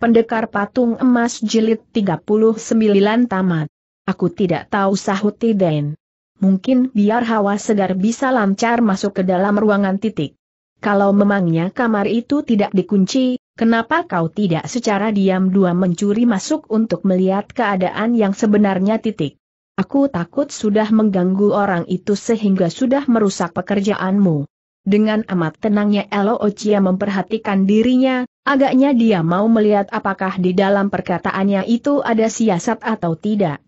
Pendekar Patung Emas Jilid 39 Tamat. Aku tidak tahu sahut Tiden. Mungkin biar hawa segar bisa lancar masuk ke dalam ruangan titik. Kalau memangnya kamar itu tidak dikunci, kenapa kau tidak secara diam dua mencuri masuk untuk melihat keadaan yang sebenarnya titik? Aku takut sudah mengganggu orang itu sehingga sudah merusak pekerjaanmu. Dengan amat tenangnya Elo Ochia memperhatikan dirinya, Agaknya dia mau melihat apakah di dalam perkataannya itu ada siasat atau tidak.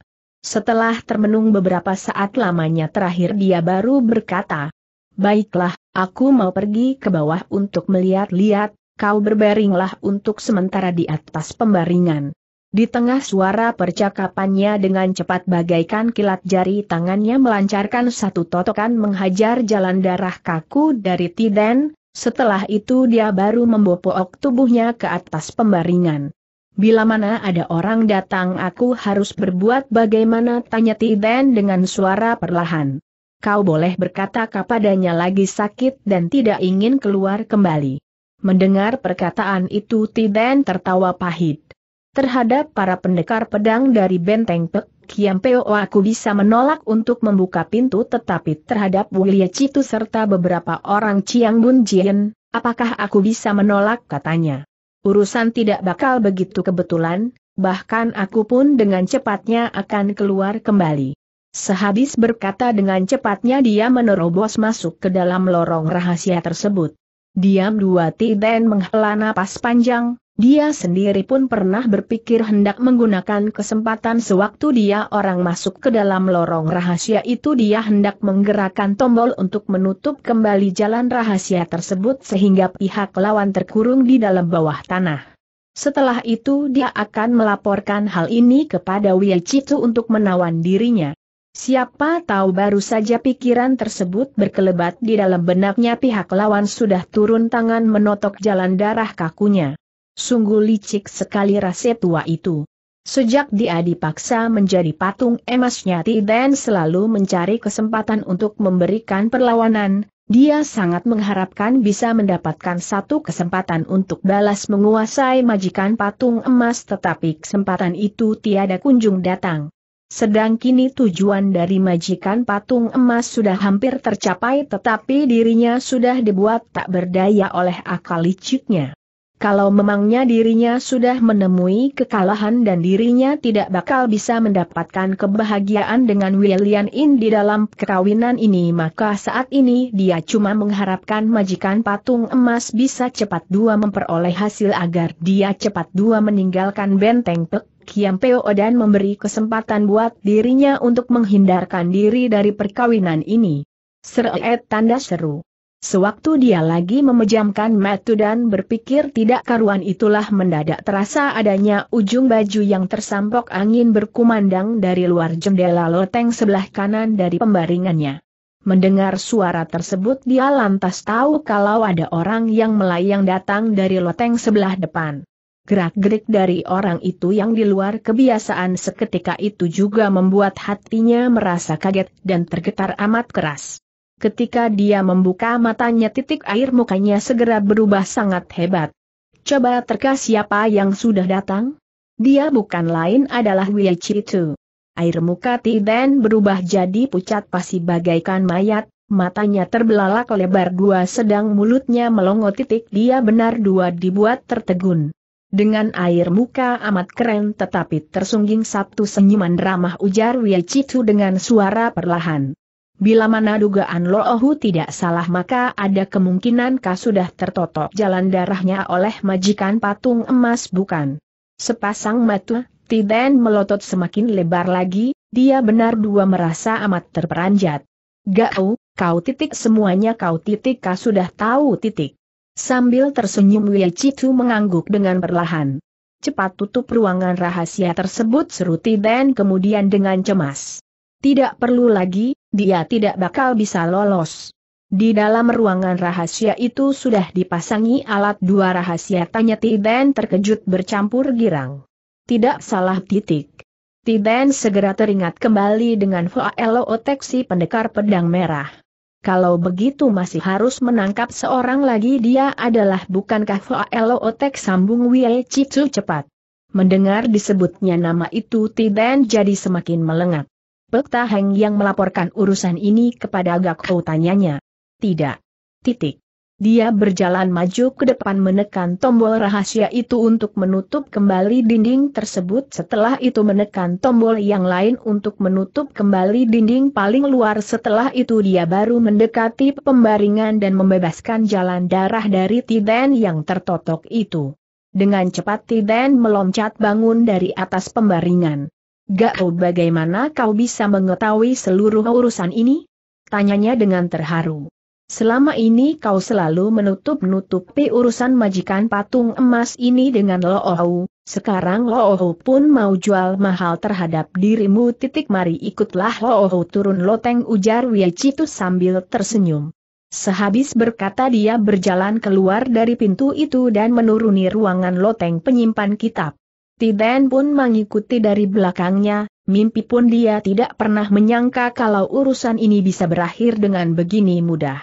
Setelah termenung beberapa saat lamanya terakhir dia baru berkata, Baiklah, aku mau pergi ke bawah untuk melihat-lihat, kau berbaringlah untuk sementara di atas pembaringan. Di tengah suara percakapannya dengan cepat bagaikan kilat jari tangannya melancarkan satu totokan menghajar jalan darah kaku dari Tiden, setelah itu dia baru membopok tubuhnya ke atas pembaringan. Bila mana ada orang datang aku harus berbuat bagaimana tanya Tiden dengan suara perlahan. Kau boleh berkata kepadanya lagi sakit dan tidak ingin keluar kembali. Mendengar perkataan itu Tiden tertawa pahit. Terhadap para pendekar pedang dari benteng Pek, Kiam Peo, oh, aku bisa menolak untuk membuka pintu tetapi terhadap Wulia Citu serta beberapa orang Chiang Bun Jien, apakah aku bisa menolak katanya. Urusan tidak bakal begitu kebetulan, bahkan aku pun dengan cepatnya akan keluar kembali. Sehabis berkata dengan cepatnya dia menerobos masuk ke dalam lorong rahasia tersebut. Diam dua Tiden menghela napas panjang, dia sendiri pun pernah berpikir hendak menggunakan kesempatan sewaktu dia orang masuk ke dalam lorong rahasia itu dia hendak menggerakkan tombol untuk menutup kembali jalan rahasia tersebut sehingga pihak lawan terkurung di dalam bawah tanah. Setelah itu dia akan melaporkan hal ini kepada Chitu untuk menawan dirinya. Siapa tahu baru saja pikiran tersebut berkelebat di dalam benaknya pihak lawan sudah turun tangan menotok jalan darah kakunya. Sungguh licik sekali rasa tua itu. Sejak dia dipaksa menjadi patung emasnya nyati dan selalu mencari kesempatan untuk memberikan perlawanan, dia sangat mengharapkan bisa mendapatkan satu kesempatan untuk balas menguasai majikan patung emas tetapi kesempatan itu tiada kunjung datang. Sedang kini tujuan dari majikan patung emas sudah hampir tercapai tetapi dirinya sudah dibuat tak berdaya oleh akal liciknya kalau memangnya dirinya sudah menemui kekalahan dan dirinya tidak bakal bisa mendapatkan kebahagiaan dengan William In di dalam kekawinan ini maka saat ini dia cuma mengharapkan majikan patung emas bisa cepat dua memperoleh hasil agar dia cepat dua meninggalkan benteng Pek Kiam Peo dan memberi kesempatan buat dirinya untuk menghindarkan diri dari perkawinan ini. Seret tanda seru. Sewaktu dia lagi memejamkan mata dan berpikir tidak karuan itulah mendadak terasa adanya ujung baju yang tersampok angin berkumandang dari luar jendela loteng sebelah kanan dari pembaringannya. Mendengar suara tersebut dia lantas tahu kalau ada orang yang melayang datang dari loteng sebelah depan. Gerak-gerik dari orang itu yang di luar kebiasaan seketika itu juga membuat hatinya merasa kaget dan tergetar amat keras. Ketika dia membuka matanya titik air mukanya segera berubah sangat hebat. Coba terka siapa yang sudah datang? Dia bukan lain adalah Wei Chitu. Air muka Tiden berubah jadi pucat pasti bagaikan mayat, matanya terbelalak lebar dua sedang mulutnya melongo titik dia benar dua dibuat tertegun. Dengan air muka amat keren tetapi tersungging satu senyuman ramah ujar Wei Chitu dengan suara perlahan. Bila mana dugaan Lo Ohu tidak salah maka ada kemungkinan kau sudah tertotok jalan darahnya oleh majikan patung emas bukan? Sepasang mata, Tiden melotot semakin lebar lagi, dia benar dua merasa amat terperanjat. Gau, kau titik semuanya kau titik kau sudah tahu titik. Sambil tersenyum Wei Chitu mengangguk dengan perlahan. Cepat tutup ruangan rahasia tersebut seru Tiden kemudian dengan cemas. Tidak perlu lagi, dia tidak bakal bisa lolos. Di dalam ruangan rahasia itu sudah dipasangi alat dua rahasia tanya Tiden terkejut bercampur girang. Tidak salah titik. Tiden segera teringat kembali dengan Foelo Oteksi pendekar pedang merah. Kalau begitu masih harus menangkap seorang lagi dia adalah bukankah Foelo Otek sambung Wei Chitsu cepat. Mendengar disebutnya nama itu Tiden jadi semakin melengak. Pekta Heng yang melaporkan urusan ini kepada Agak tanyanya. Tidak. Titik. Dia berjalan maju ke depan menekan tombol rahasia itu untuk menutup kembali dinding tersebut setelah itu menekan tombol yang lain untuk menutup kembali dinding paling luar setelah itu dia baru mendekati pembaringan dan membebaskan jalan darah dari Tiden yang tertotok itu. Dengan cepat Tiden meloncat bangun dari atas pembaringan. Gak tahu bagaimana kau bisa mengetahui seluruh urusan ini? Tanyanya dengan terharu. Selama ini kau selalu menutup-nutupi urusan majikan patung emas ini dengan Loohu, sekarang Loohu pun mau jual mahal terhadap dirimu. Titik mari ikutlah Loohu turun loteng ujar Wiecitu sambil tersenyum. Sehabis berkata dia berjalan keluar dari pintu itu dan menuruni ruangan loteng penyimpan kitab. Tiden pun mengikuti dari belakangnya, mimpi pun dia tidak pernah menyangka kalau urusan ini bisa berakhir dengan begini mudah.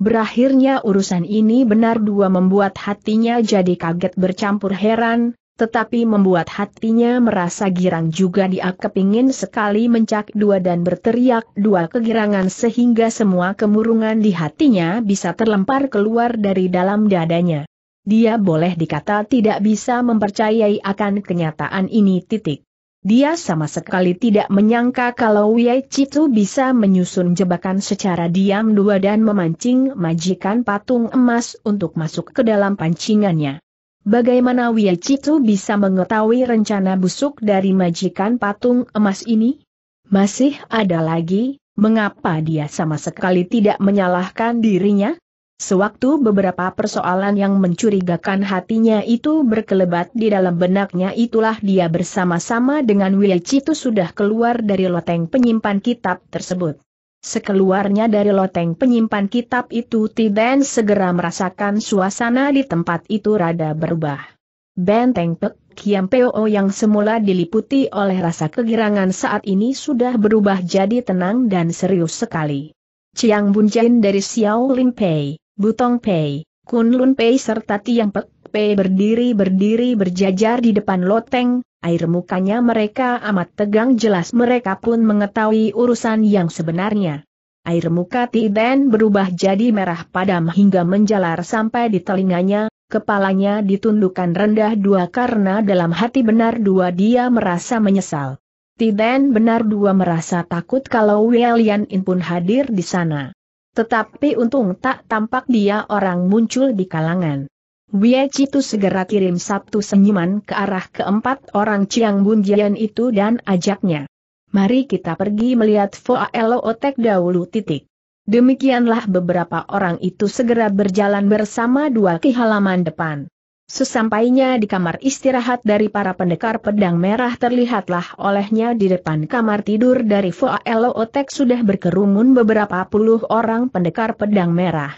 Berakhirnya urusan ini benar dua membuat hatinya jadi kaget bercampur heran, tetapi membuat hatinya merasa girang juga dia kepingin sekali mencak dua dan berteriak dua kegirangan sehingga semua kemurungan di hatinya bisa terlempar keluar dari dalam dadanya dia boleh dikata tidak bisa mempercayai akan kenyataan ini titik. Dia sama sekali tidak menyangka kalau Wei Chitu bisa menyusun jebakan secara diam dua dan memancing majikan patung emas untuk masuk ke dalam pancingannya. Bagaimana Wei Chitu bisa mengetahui rencana busuk dari majikan patung emas ini? Masih ada lagi, mengapa dia sama sekali tidak menyalahkan dirinya? Sewaktu beberapa persoalan yang mencurigakan hatinya itu berkelebat di dalam benaknya itulah dia bersama-sama dengan itu sudah keluar dari loteng penyimpan kitab tersebut. Sekeluarnya dari loteng penyimpan kitab itu Tiden segera merasakan suasana di tempat itu rada berubah. Benteng Pek Kiam Po yang semula diliputi oleh rasa kegirangan saat ini sudah berubah jadi tenang dan serius sekali. Chiang Bunjain dari Xiao Limpei. Butong Pei, Kunlun Pei serta Tiang Pek Pei berdiri-berdiri berjajar di depan loteng, air mukanya mereka amat tegang jelas mereka pun mengetahui urusan yang sebenarnya. Air muka Tiden berubah jadi merah padam hingga menjalar sampai di telinganya, kepalanya ditundukkan rendah dua karena dalam hati benar dua dia merasa menyesal. Tiden benar dua merasa takut kalau Welian In pun hadir di sana. Tetapi untung tak tampak dia orang muncul di kalangan. Wei Citu segera kirim satu senyuman ke arah keempat orang Chiang Bun itu dan ajaknya. Mari kita pergi melihat Foa Elo Otek dahulu titik. Demikianlah beberapa orang itu segera berjalan bersama dua ke halaman depan. Sesampainya di kamar istirahat dari para pendekar pedang merah terlihatlah olehnya di depan kamar tidur dari Foa Otek sudah berkerumun beberapa puluh orang pendekar pedang merah.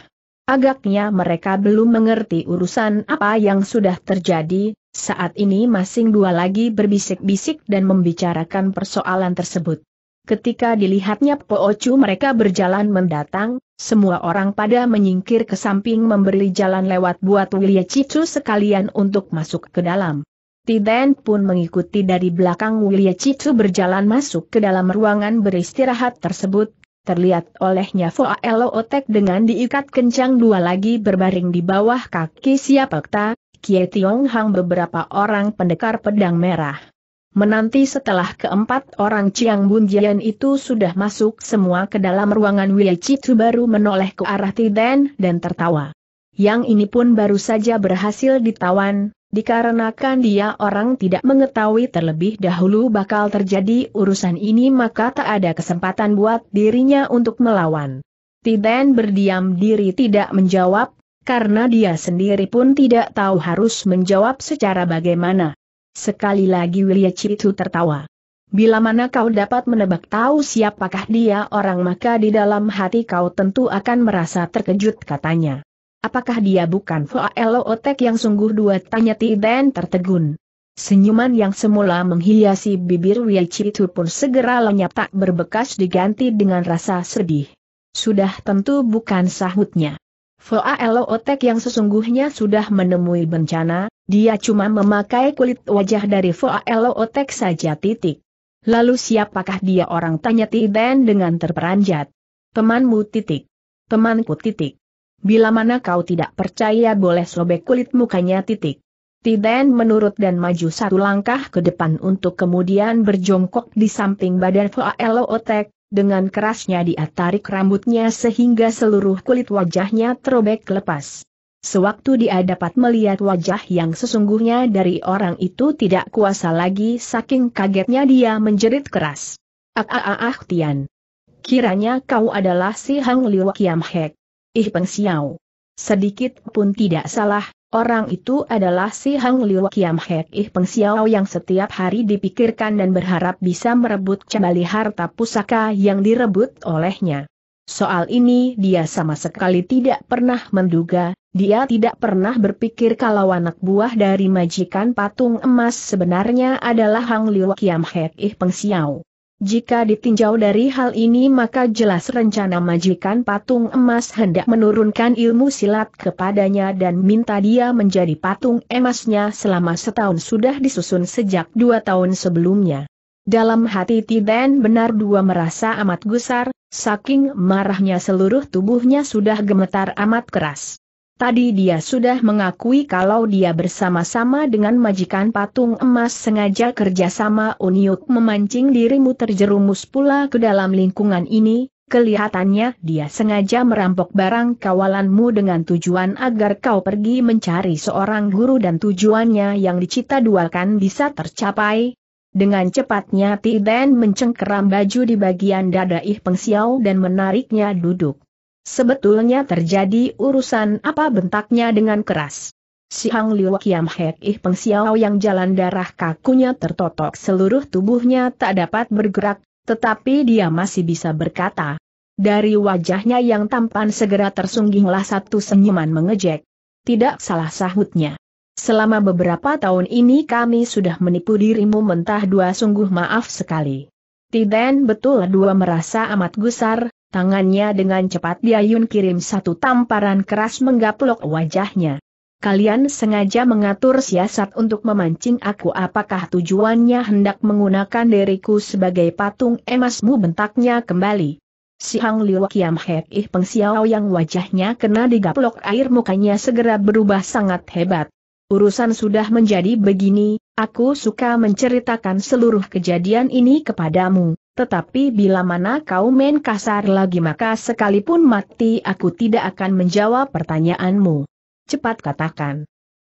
Agaknya mereka belum mengerti urusan apa yang sudah terjadi, saat ini masing dua lagi berbisik-bisik dan membicarakan persoalan tersebut. Ketika dilihatnya Poocu mereka berjalan mendatang, semua orang pada menyingkir ke samping memberi jalan lewat buat Wilia Cicu sekalian untuk masuk ke dalam. Tiden pun mengikuti dari belakang Wilia Cicu berjalan masuk ke dalam ruangan beristirahat tersebut, terlihat olehnya Foa Elo Otek dengan diikat kencang dua lagi berbaring di bawah kaki siapakta, Kie Tiong Hang beberapa orang pendekar pedang merah. Menanti setelah keempat orang Chiang Bun Jian itu sudah masuk semua ke dalam ruangan Wei Chitu baru menoleh ke arah Tiden dan tertawa. Yang ini pun baru saja berhasil ditawan, dikarenakan dia orang tidak mengetahui terlebih dahulu bakal terjadi urusan ini maka tak ada kesempatan buat dirinya untuk melawan. Tiden berdiam diri tidak menjawab, karena dia sendiri pun tidak tahu harus menjawab secara bagaimana. Sekali lagi Wilia Citu tertawa. Bila mana kau dapat menebak tahu siapakah dia orang maka di dalam hati kau tentu akan merasa terkejut katanya. Apakah dia bukan Elo Otek yang sungguh dua tanya Tiden tertegun. Senyuman yang semula menghiasi bibir Wiyachi itu pun segera lenyap tak berbekas diganti dengan rasa sedih. Sudah tentu bukan sahutnya. Elo Otek yang sesungguhnya sudah menemui bencana, dia cuma memakai kulit wajah dari Foaelo Otek saja titik. Lalu siapakah dia orang tanya Tiden dengan terperanjat? Temanmu titik. Temanku titik. Bila mana kau tidak percaya boleh sobek kulit mukanya titik. Tiden menurut dan maju satu langkah ke depan untuk kemudian berjongkok di samping badan Foaelo Otek, dengan kerasnya dia tarik rambutnya sehingga seluruh kulit wajahnya terobek lepas. Sewaktu dia dapat melihat wajah yang sesungguhnya dari orang itu tidak kuasa lagi saking kagetnya dia menjerit keras. Ah ah ah, ah Tian. Kiranya kau adalah si Hang Liu Kiam Hek. Ih Peng Xiao. Sedikit pun tidak salah, orang itu adalah si Hang Liu Kiam Hek Ih Peng Xiao yang setiap hari dipikirkan dan berharap bisa merebut kembali harta pusaka yang direbut olehnya. Soal ini dia sama sekali tidak pernah menduga dia tidak pernah berpikir kalau anak buah dari majikan patung emas sebenarnya adalah Hang Liu Kiam Hek Ih Peng Xiao. Jika ditinjau dari hal ini maka jelas rencana majikan patung emas hendak menurunkan ilmu silat kepadanya dan minta dia menjadi patung emasnya selama setahun sudah disusun sejak dua tahun sebelumnya. Dalam hati Tiden benar dua merasa amat gusar, saking marahnya seluruh tubuhnya sudah gemetar amat keras. Tadi dia sudah mengakui kalau dia bersama-sama dengan majikan patung emas sengaja kerjasama Uniuk memancing dirimu terjerumus pula ke dalam lingkungan ini, kelihatannya dia sengaja merampok barang kawalanmu dengan tujuan agar kau pergi mencari seorang guru dan tujuannya yang dicita duakan bisa tercapai. Dengan cepatnya Tiden mencengkeram baju di bagian dada Ih Pengsiau dan menariknya duduk. Sebetulnya terjadi urusan apa bentaknya dengan keras. Si Hang Liu Kiam Hek Ih Peng Xiao yang jalan darah kakunya tertotok seluruh tubuhnya tak dapat bergerak, tetapi dia masih bisa berkata. Dari wajahnya yang tampan segera tersungginglah satu senyuman mengejek. Tidak salah sahutnya. Selama beberapa tahun ini kami sudah menipu dirimu mentah dua sungguh maaf sekali. Tiden betul dua merasa amat gusar, Tangannya dengan cepat diayun kirim satu tamparan keras menggaplok wajahnya. Kalian sengaja mengatur siasat untuk memancing aku apakah tujuannya hendak menggunakan diriku sebagai patung emasmu bentaknya kembali. Si Hang Liu Kiam Hek Ih Peng Xiao yang wajahnya kena digaplok air mukanya segera berubah sangat hebat. Urusan sudah menjadi begini, aku suka menceritakan seluruh kejadian ini kepadamu. Tetapi bila mana kau main kasar lagi maka sekalipun mati aku tidak akan menjawab pertanyaanmu. Cepat katakan.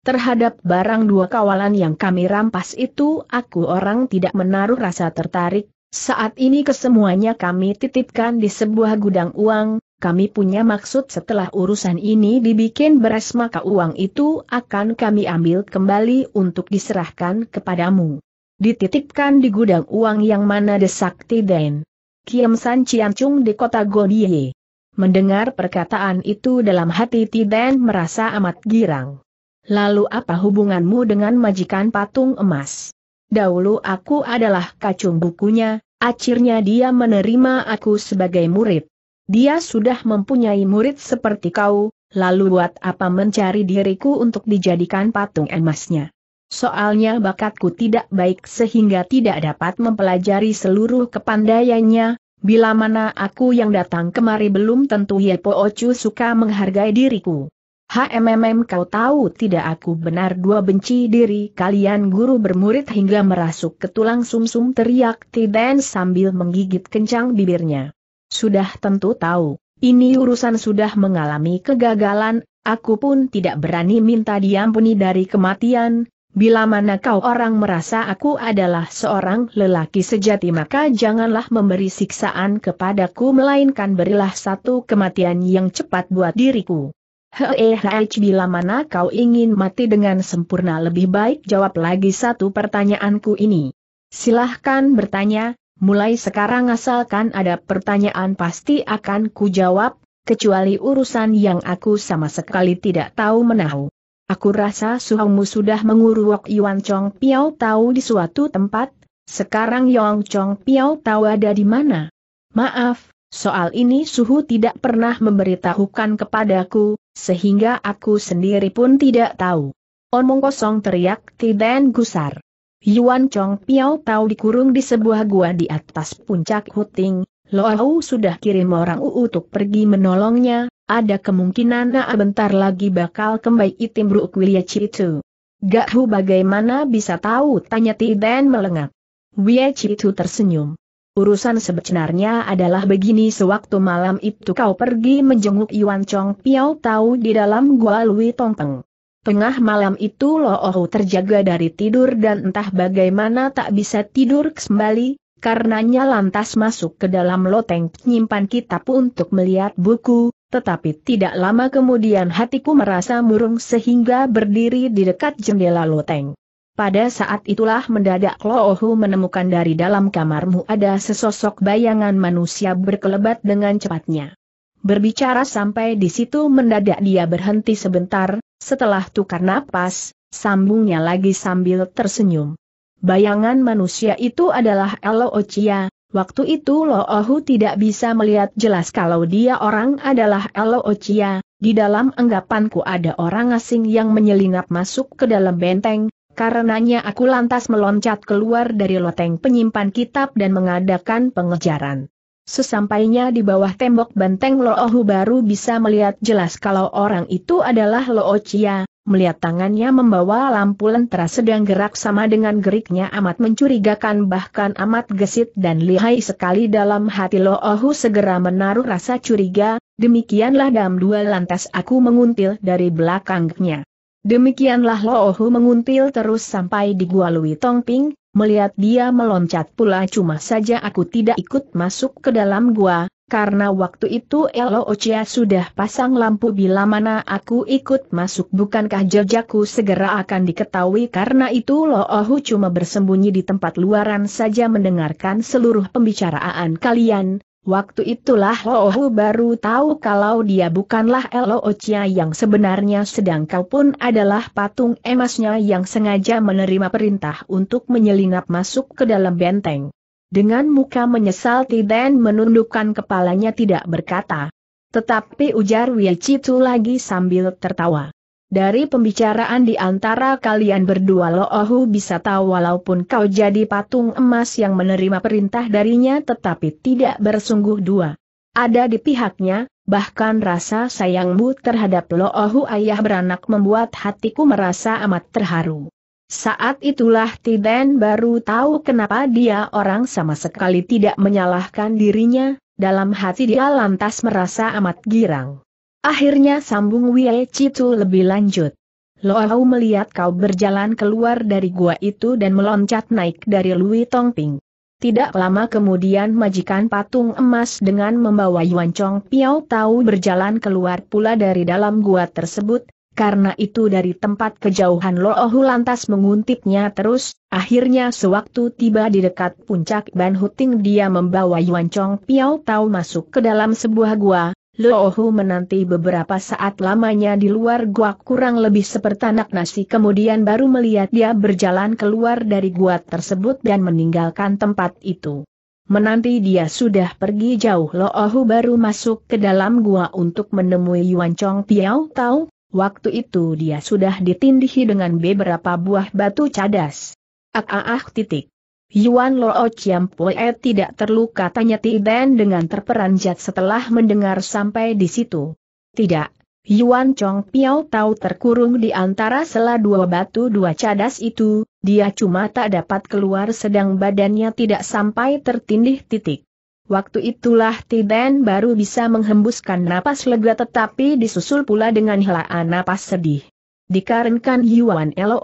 Terhadap barang dua kawalan yang kami rampas itu aku orang tidak menaruh rasa tertarik, saat ini kesemuanya kami titipkan di sebuah gudang uang, kami punya maksud setelah urusan ini dibikin beres maka uang itu akan kami ambil kembali untuk diserahkan kepadamu dititipkan di gudang uang yang mana desakti Tiden. Kiam San Ciancung di kota Godie. Mendengar perkataan itu dalam hati Tiden merasa amat girang. Lalu apa hubunganmu dengan majikan patung emas? Dahulu aku adalah kacung bukunya, akhirnya dia menerima aku sebagai murid. Dia sudah mempunyai murid seperti kau, lalu buat apa mencari diriku untuk dijadikan patung emasnya? Soalnya bakatku tidak baik sehingga tidak dapat mempelajari seluruh kepandaiannya, bila mana aku yang datang kemari belum tentu Ye Po Ocu suka menghargai diriku. HMMM kau tahu tidak aku benar dua benci diri kalian guru bermurid hingga merasuk ke tulang sumsum -sum teriak Tiden sambil menggigit kencang bibirnya. Sudah tentu tahu, ini urusan sudah mengalami kegagalan, aku pun tidak berani minta diampuni dari kematian, Bila mana kau orang merasa aku adalah seorang lelaki sejati maka janganlah memberi siksaan kepadaku melainkan berilah satu kematian yang cepat buat diriku. Heeh, bila mana kau ingin mati dengan sempurna lebih baik jawab lagi satu pertanyaanku ini. Silahkan bertanya, mulai sekarang asalkan ada pertanyaan pasti akan ku jawab, kecuali urusan yang aku sama sekali tidak tahu menahu. Aku rasa suhumu sudah menguruak Yuan Chong Piao tahu di suatu tempat, sekarang Yong Chong Piao tahu ada di mana. Maaf, soal ini suhu tidak pernah memberitahukan kepadaku, sehingga aku sendiri pun tidak tahu. Omong kosong teriak Tiden Gusar. Yuan Chong Piao tahu dikurung di sebuah gua di atas puncak Huting, Loau sudah kirim orang untuk pergi menolongnya, ada kemungkinan Naa bentar lagi bakal kembali itim bruk Wilya itu. Gak hu bagaimana bisa tahu tanya Tiden melengak. Wilya itu tersenyum. Urusan sebenarnya adalah begini sewaktu malam itu kau pergi menjenguk Yuan Chong Piao tahu di dalam gua Lui Tongteng. Tengah malam itu Loou terjaga dari tidur dan entah bagaimana tak bisa tidur kembali, karenanya lantas masuk ke dalam loteng penyimpan kitab untuk melihat buku, tetapi tidak lama kemudian hatiku merasa murung sehingga berdiri di dekat jendela loteng. Pada saat itulah mendadak Loohu menemukan dari dalam kamarmu ada sesosok bayangan manusia berkelebat dengan cepatnya. Berbicara sampai di situ mendadak dia berhenti sebentar, setelah tukar napas, sambungnya lagi sambil tersenyum. Bayangan manusia itu adalah Elo Ochia, waktu itu Lo Ohu tidak bisa melihat jelas kalau dia orang adalah Elo Ochia, di dalam anggapanku ada orang asing yang menyelinap masuk ke dalam benteng, karenanya aku lantas meloncat keluar dari loteng penyimpan kitab dan mengadakan pengejaran. Sesampainya di bawah tembok benteng Loohu baru bisa melihat jelas kalau orang itu adalah Loochia, melihat tangannya membawa lampu lentera sedang gerak sama dengan geriknya amat mencurigakan bahkan amat gesit dan lihai sekali dalam hati Loohu segera menaruh rasa curiga, demikianlah dalam dua lantas aku menguntil dari belakangnya. Demikianlah Loohu menguntil terus sampai di Gua Lui Tongping, Melihat dia meloncat pula cuma saja aku tidak ikut masuk ke dalam gua, karena waktu itu Elo Ochia sudah pasang lampu bila mana aku ikut masuk bukankah jejakku segera akan diketahui karena itu Lo Ohu cuma bersembunyi di tempat luaran saja mendengarkan seluruh pembicaraan kalian, Waktu itulah Lohu baru tahu kalau dia bukanlah Lo yang sebenarnya sedang kau pun adalah patung emasnya yang sengaja menerima perintah untuk menyelinap masuk ke dalam benteng. Dengan muka menyesal Tiden menundukkan kepalanya tidak berkata. Tetapi ujar Wei lagi sambil tertawa. Dari pembicaraan di antara kalian berdua Loohu bisa tahu walaupun kau jadi patung emas yang menerima perintah darinya tetapi tidak bersungguh dua. Ada di pihaknya, bahkan rasa sayangmu terhadap Loohu ayah beranak membuat hatiku merasa amat terharu. Saat itulah Tiden baru tahu kenapa dia orang sama sekali tidak menyalahkan dirinya, dalam hati dia lantas merasa amat girang. Akhirnya sambung Wei Citu lebih lanjut. Loau melihat kau berjalan keluar dari gua itu dan meloncat naik dari Lui Tongping. Tidak lama kemudian majikan patung emas dengan membawa Yuan Chong Piao Tau berjalan keluar pula dari dalam gua tersebut, karena itu dari tempat kejauhan Loau lantas menguntitnya terus, akhirnya sewaktu tiba di dekat puncak Ban Huting dia membawa Yuan Chong Piao Tau masuk ke dalam sebuah gua, Loohu menanti beberapa saat lamanya di luar gua kurang lebih seperti anak nasi kemudian baru melihat dia berjalan keluar dari gua tersebut dan meninggalkan tempat itu. Menanti dia sudah pergi jauh Loohu baru masuk ke dalam gua untuk menemui Yuan Chong Piao Tau, waktu itu dia sudah ditindihi dengan beberapa buah batu cadas. Ak -ak -ak titik. Yuan Loo Chiam Poe tidak terluka tanya Tiden dengan terperanjat setelah mendengar sampai di situ. Tidak, Yuan Chong Piao tahu terkurung di antara sela dua batu dua cadas itu, dia cuma tak dapat keluar sedang badannya tidak sampai tertindih titik. Waktu itulah Tiden baru bisa menghembuskan napas lega tetapi disusul pula dengan helaan napas sedih. Dikarenakan Yuan Lo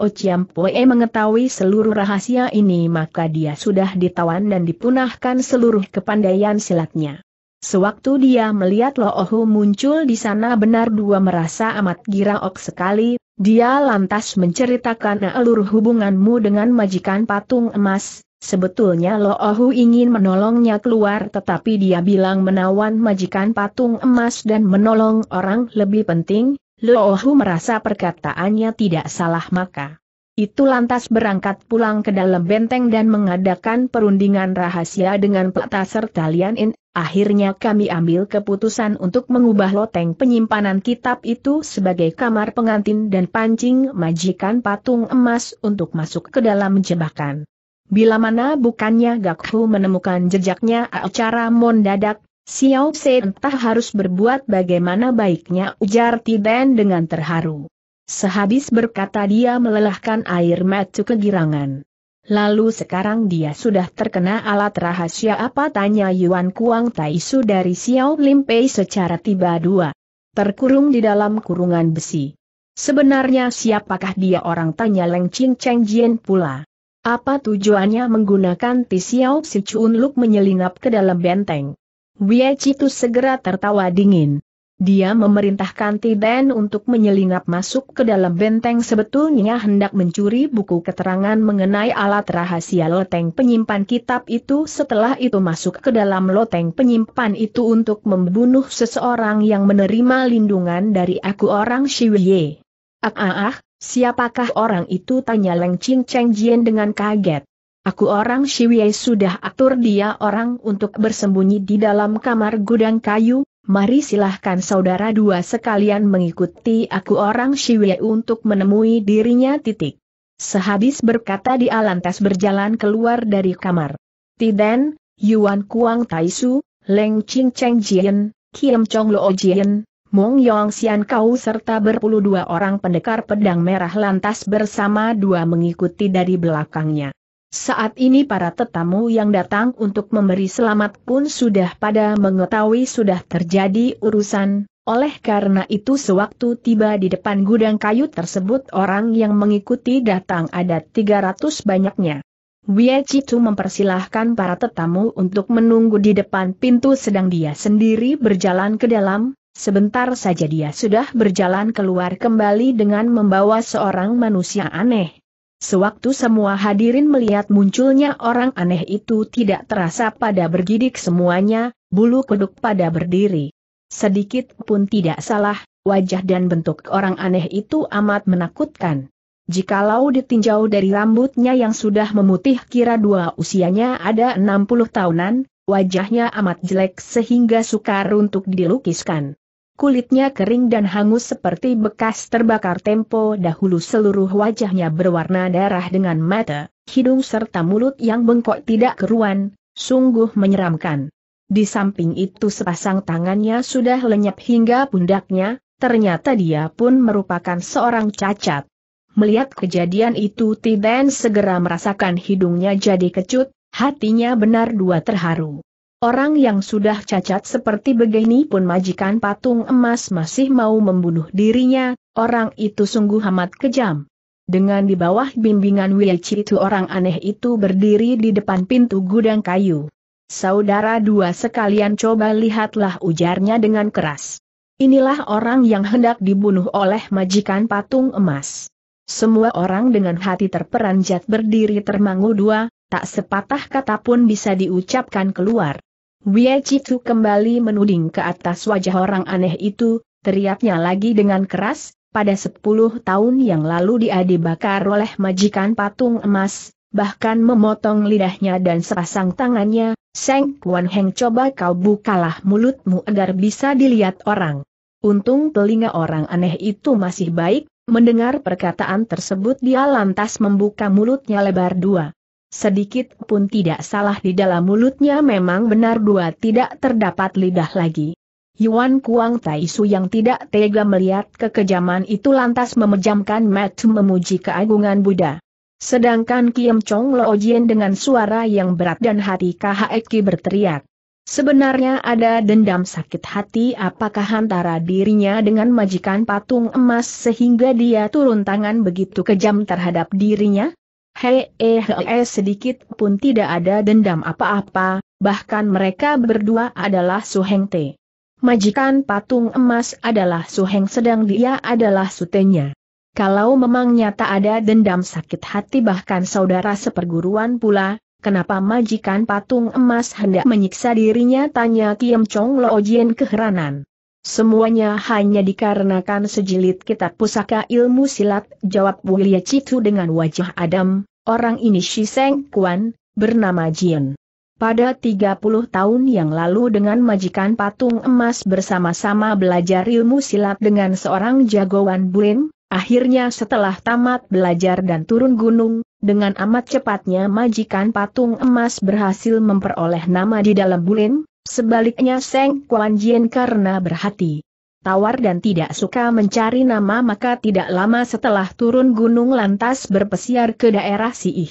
Pue mengetahui seluruh rahasia ini maka dia sudah ditawan dan dipunahkan seluruh kepandaian silatnya. Sewaktu dia melihat Lo Ohu muncul di sana benar dua merasa amat giraok sekali, dia lantas menceritakan alur hubunganmu dengan majikan patung emas, sebetulnya Lo Ohu ingin menolongnya keluar tetapi dia bilang menawan majikan patung emas dan menolong orang lebih penting, Loohu merasa perkataannya tidak salah maka. Itu lantas berangkat pulang ke dalam benteng dan mengadakan perundingan rahasia dengan peta serta In. Akhirnya kami ambil keputusan untuk mengubah loteng penyimpanan kitab itu sebagai kamar pengantin dan pancing majikan patung emas untuk masuk ke dalam jebakan. Bila mana bukannya Gakhu menemukan jejaknya acara mondadak Xiao Se entah harus berbuat bagaimana baiknya ujar Tiden dengan terharu. Sehabis berkata dia melelahkan air mata kegirangan. Lalu sekarang dia sudah terkena alat rahasia apa tanya Yuan Kuang Taisu dari Xiao Limpei secara tiba dua. Terkurung di dalam kurungan besi. Sebenarnya siapakah dia orang tanya Leng Ching Cheng Jian pula. Apa tujuannya menggunakan Tisiao Si Chun Luk menyelinap ke dalam benteng? Wie Citu segera tertawa dingin. Dia memerintahkan Tiden untuk menyelinap masuk ke dalam benteng sebetulnya hendak mencuri buku keterangan mengenai alat rahasia loteng penyimpan kitab itu setelah itu masuk ke dalam loteng penyimpan itu untuk membunuh seseorang yang menerima lindungan dari aku orang Shiwye. Ah ah ah, siapakah orang itu tanya Leng Ching Cheng Jian dengan kaget. Aku orang Shiwie sudah atur dia orang untuk bersembunyi di dalam kamar gudang kayu, mari silahkan saudara dua sekalian mengikuti aku orang Shiwie untuk menemui dirinya titik. Sehabis berkata di lantas berjalan keluar dari kamar. Tiden, Yuan Kuang Taisu, Leng Ching Cheng Jian, Kiem Chong Luo Jian, Mong Yong Xian Kau serta berpuluh dua orang pendekar pedang merah lantas bersama dua mengikuti dari belakangnya. Saat ini para tetamu yang datang untuk memberi selamat pun sudah pada mengetahui sudah terjadi urusan, oleh karena itu sewaktu tiba di depan gudang kayu tersebut orang yang mengikuti datang ada 300 banyaknya. Wei Chitu mempersilahkan para tetamu untuk menunggu di depan pintu sedang dia sendiri berjalan ke dalam, sebentar saja dia sudah berjalan keluar kembali dengan membawa seorang manusia aneh. Sewaktu semua hadirin melihat munculnya orang aneh itu tidak terasa pada bergidik semuanya, bulu kuduk pada berdiri. Sedikit pun tidak salah, wajah dan bentuk orang aneh itu amat menakutkan. Jikalau ditinjau dari rambutnya yang sudah memutih kira dua usianya ada 60 tahunan, wajahnya amat jelek sehingga sukar untuk dilukiskan kulitnya kering dan hangus seperti bekas terbakar tempo dahulu seluruh wajahnya berwarna darah dengan mata, hidung serta mulut yang bengkok tidak keruan, sungguh menyeramkan. Di samping itu sepasang tangannya sudah lenyap hingga pundaknya, ternyata dia pun merupakan seorang cacat. Melihat kejadian itu Tiden segera merasakan hidungnya jadi kecut, hatinya benar dua terharu. Orang yang sudah cacat seperti begini pun majikan patung emas masih mau membunuh dirinya, orang itu sungguh amat kejam. Dengan di bawah bimbingan Wilci itu orang aneh itu berdiri di depan pintu gudang kayu. Saudara dua sekalian coba lihatlah ujarnya dengan keras. Inilah orang yang hendak dibunuh oleh majikan patung emas. Semua orang dengan hati terperanjat berdiri termangu dua, tak sepatah kata pun bisa diucapkan keluar. Wie Chitu kembali menuding ke atas wajah orang aneh itu, teriaknya lagi dengan keras, pada sepuluh tahun yang lalu dia dibakar oleh majikan patung emas, bahkan memotong lidahnya dan sepasang tangannya, Seng Kuan Heng coba kau bukalah mulutmu agar bisa dilihat orang. Untung telinga orang aneh itu masih baik, mendengar perkataan tersebut dia lantas membuka mulutnya lebar dua sedikit pun tidak salah di dalam mulutnya memang benar dua tidak terdapat lidah lagi. Yuan Kuang Taisu yang tidak tega melihat kekejaman itu lantas memejamkan mata memuji keagungan Buddha. Sedangkan Kim Chong Lo Jian dengan suara yang berat dan hati KHK e berteriak. Sebenarnya ada dendam sakit hati apakah antara dirinya dengan majikan patung emas sehingga dia turun tangan begitu kejam terhadap dirinya? Hei, eh, eh, sedikit pun tidak ada dendam apa-apa, bahkan mereka berdua adalah Suheng Te. Majikan patung emas adalah Suheng sedang dia adalah Sutenya. Kalau memang nyata ada dendam sakit hati bahkan saudara seperguruan pula, kenapa majikan patung emas hendak menyiksa dirinya tanya Kiem Chong Lo Jien keheranan. Semuanya hanya dikarenakan sejilid kitab pusaka ilmu silat, jawab Wilia Citu dengan wajah Adam, orang ini Shiseng Kuan, bernama Jian. Pada 30 tahun yang lalu dengan majikan patung emas bersama-sama belajar ilmu silat dengan seorang jagoan Buin, akhirnya setelah tamat belajar dan turun gunung, dengan amat cepatnya majikan patung emas berhasil memperoleh nama di dalam Buin, Sebaliknya Seng Kuan Jin karena berhati tawar dan tidak suka mencari nama maka tidak lama setelah turun gunung lantas berpesiar ke daerah Siih.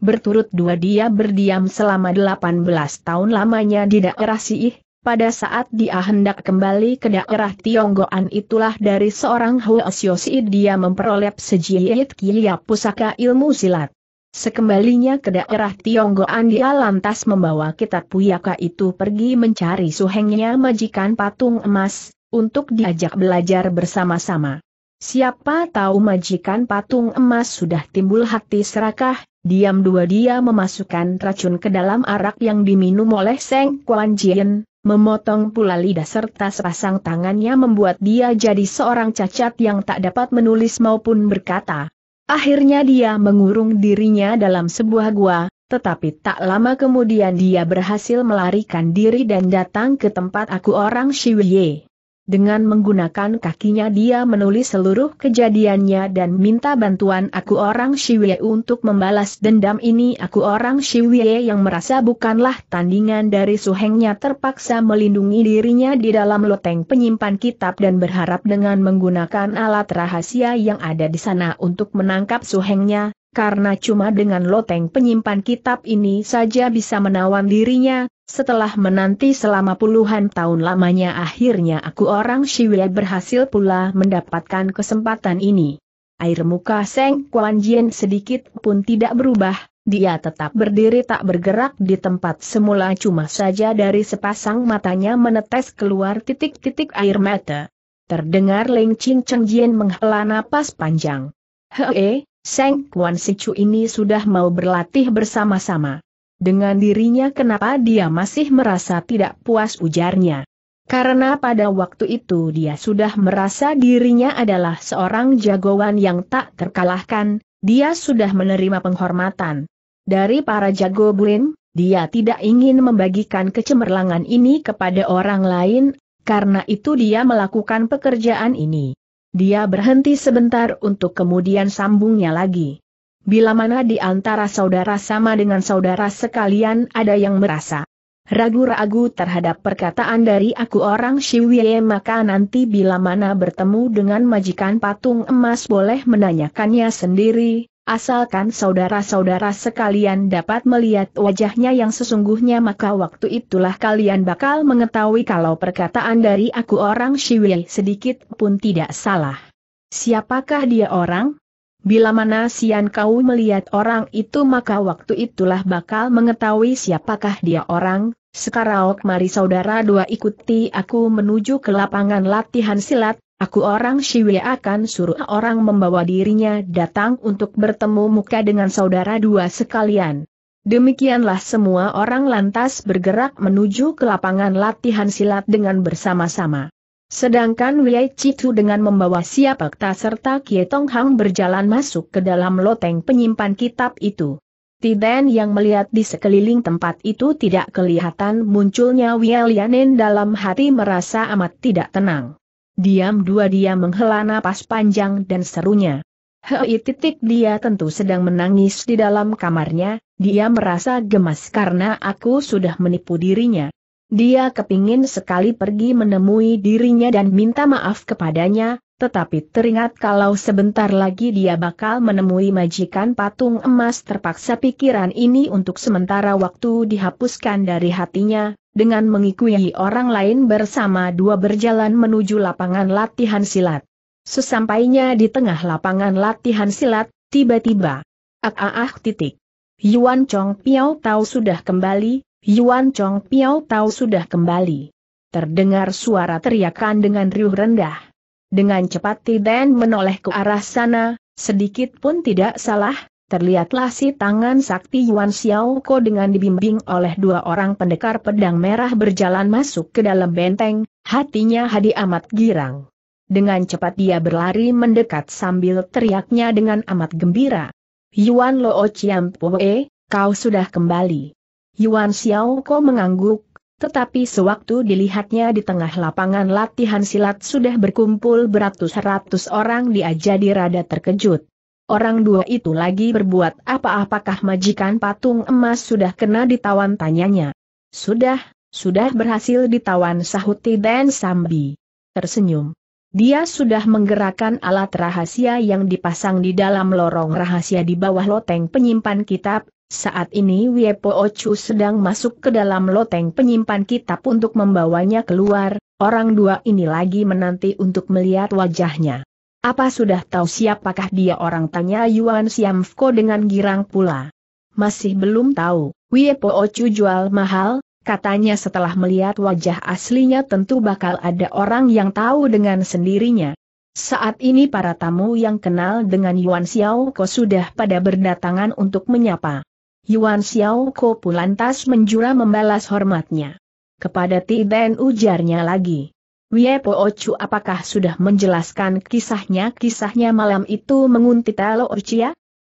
Berturut dua dia berdiam selama 18 tahun lamanya di daerah Siih, pada saat dia hendak kembali ke daerah Tionggoan itulah dari seorang Huasyo Siih dia memperoleh sejiit kiliap pusaka ilmu silat. Sekembalinya ke daerah Tionggoan dia lantas membawa kitab Puyaka itu pergi mencari suhengnya majikan patung emas, untuk diajak belajar bersama-sama. Siapa tahu majikan patung emas sudah timbul hati serakah, diam dua dia memasukkan racun ke dalam arak yang diminum oleh Seng Kuan Jien, memotong pula lidah serta sepasang tangannya membuat dia jadi seorang cacat yang tak dapat menulis maupun berkata. Akhirnya dia mengurung dirinya dalam sebuah gua, tetapi tak lama kemudian dia berhasil melarikan diri dan datang ke tempat aku orang Shiwei. Dengan menggunakan kakinya dia menulis seluruh kejadiannya dan minta bantuan aku orang Shiwie untuk membalas dendam ini aku orang Shiwie yang merasa bukanlah tandingan dari suhengnya terpaksa melindungi dirinya di dalam loteng penyimpan kitab dan berharap dengan menggunakan alat rahasia yang ada di sana untuk menangkap suhengnya, karena cuma dengan loteng penyimpan kitab ini saja bisa menawan dirinya, setelah menanti selama puluhan tahun lamanya akhirnya aku orang Shiwei berhasil pula mendapatkan kesempatan ini. Air muka Seng Kuan Jin sedikit pun tidak berubah, dia tetap berdiri tak bergerak di tempat semula cuma saja dari sepasang matanya menetes keluar titik-titik air mata. Terdengar Leng Ching Cheng Jin menghela napas panjang. Hee, Seng Kuan Sicu ini sudah mau berlatih bersama-sama. Dengan dirinya kenapa dia masih merasa tidak puas ujarnya. Karena pada waktu itu dia sudah merasa dirinya adalah seorang jagoan yang tak terkalahkan, dia sudah menerima penghormatan. Dari para jago Buin, dia tidak ingin membagikan kecemerlangan ini kepada orang lain, karena itu dia melakukan pekerjaan ini. Dia berhenti sebentar untuk kemudian sambungnya lagi. Bila mana di antara saudara sama dengan saudara sekalian ada yang merasa ragu-ragu terhadap perkataan dari aku orang Shiwie maka nanti bila mana bertemu dengan majikan patung emas boleh menanyakannya sendiri, Asalkan saudara-saudara sekalian dapat melihat wajahnya yang sesungguhnya maka waktu itulah kalian bakal mengetahui kalau perkataan dari aku orang Shiwei sedikit pun tidak salah. Siapakah dia orang? Bila mana sian kau melihat orang itu maka waktu itulah bakal mengetahui siapakah dia orang. Sekarang mari saudara dua ikuti aku menuju ke lapangan latihan silat, Aku orang Shiwe akan suruh orang membawa dirinya datang untuk bertemu muka dengan saudara dua sekalian. Demikianlah semua orang lantas bergerak menuju ke lapangan latihan silat dengan bersama-sama. Sedangkan Wei Citu dengan membawa siapa Ta serta Kietong Hang berjalan masuk ke dalam loteng penyimpan kitab itu. Tiden yang melihat di sekeliling tempat itu tidak kelihatan munculnya Lianen dalam hati merasa amat tidak tenang. Diam-dua dia menghela napas panjang dan serunya. Hei titik dia tentu sedang menangis di dalam kamarnya, dia merasa gemas karena aku sudah menipu dirinya. Dia kepingin sekali pergi menemui dirinya dan minta maaf kepadanya, tetapi teringat kalau sebentar lagi dia bakal menemui majikan patung emas terpaksa pikiran ini untuk sementara waktu dihapuskan dari hatinya, dengan mengikuti orang lain bersama dua berjalan menuju lapangan latihan silat. Sesampainya di tengah lapangan latihan silat, tiba-tiba. Ah ah ah titik. Yuan Chong Piao Tau sudah kembali, Yuan Chong Piao Tau sudah kembali. Terdengar suara teriakan dengan riuh rendah. Dengan cepat Tiden menoleh ke arah sana, sedikit pun tidak salah, terlihatlah si tangan sakti Yuan Xiao dengan dibimbing oleh dua orang pendekar pedang merah berjalan masuk ke dalam benteng, hatinya hadi amat girang. Dengan cepat dia berlari mendekat sambil teriaknya dengan amat gembira. Yuan Luo Chiam Pue, kau sudah kembali. Yuan Xiao mengangguk, tetapi sewaktu dilihatnya di tengah lapangan latihan silat sudah berkumpul beratus-ratus orang dia jadi rada terkejut. Orang dua itu lagi berbuat apa-apakah majikan patung emas sudah kena ditawan tanyanya. Sudah, sudah berhasil ditawan sahuti dan sambi. Tersenyum. Dia sudah menggerakkan alat rahasia yang dipasang di dalam lorong rahasia di bawah loteng penyimpan kitab, saat ini Wiepo Ochu sedang masuk ke dalam loteng penyimpan kitab untuk membawanya keluar, orang dua ini lagi menanti untuk melihat wajahnya. Apa sudah tahu siapakah dia orang tanya Yuan Siamfko dengan girang pula. Masih belum tahu, Wiepo Ochu jual mahal, katanya setelah melihat wajah aslinya tentu bakal ada orang yang tahu dengan sendirinya. Saat ini para tamu yang kenal dengan Yuan Xiao Ko sudah pada berdatangan untuk menyapa. Yuan Xiao pun lantas menjura membalas hormatnya. Kepada Ti ujarnya lagi. Wie Po Ocu apakah sudah menjelaskan kisahnya-kisahnya malam itu menguntit Lo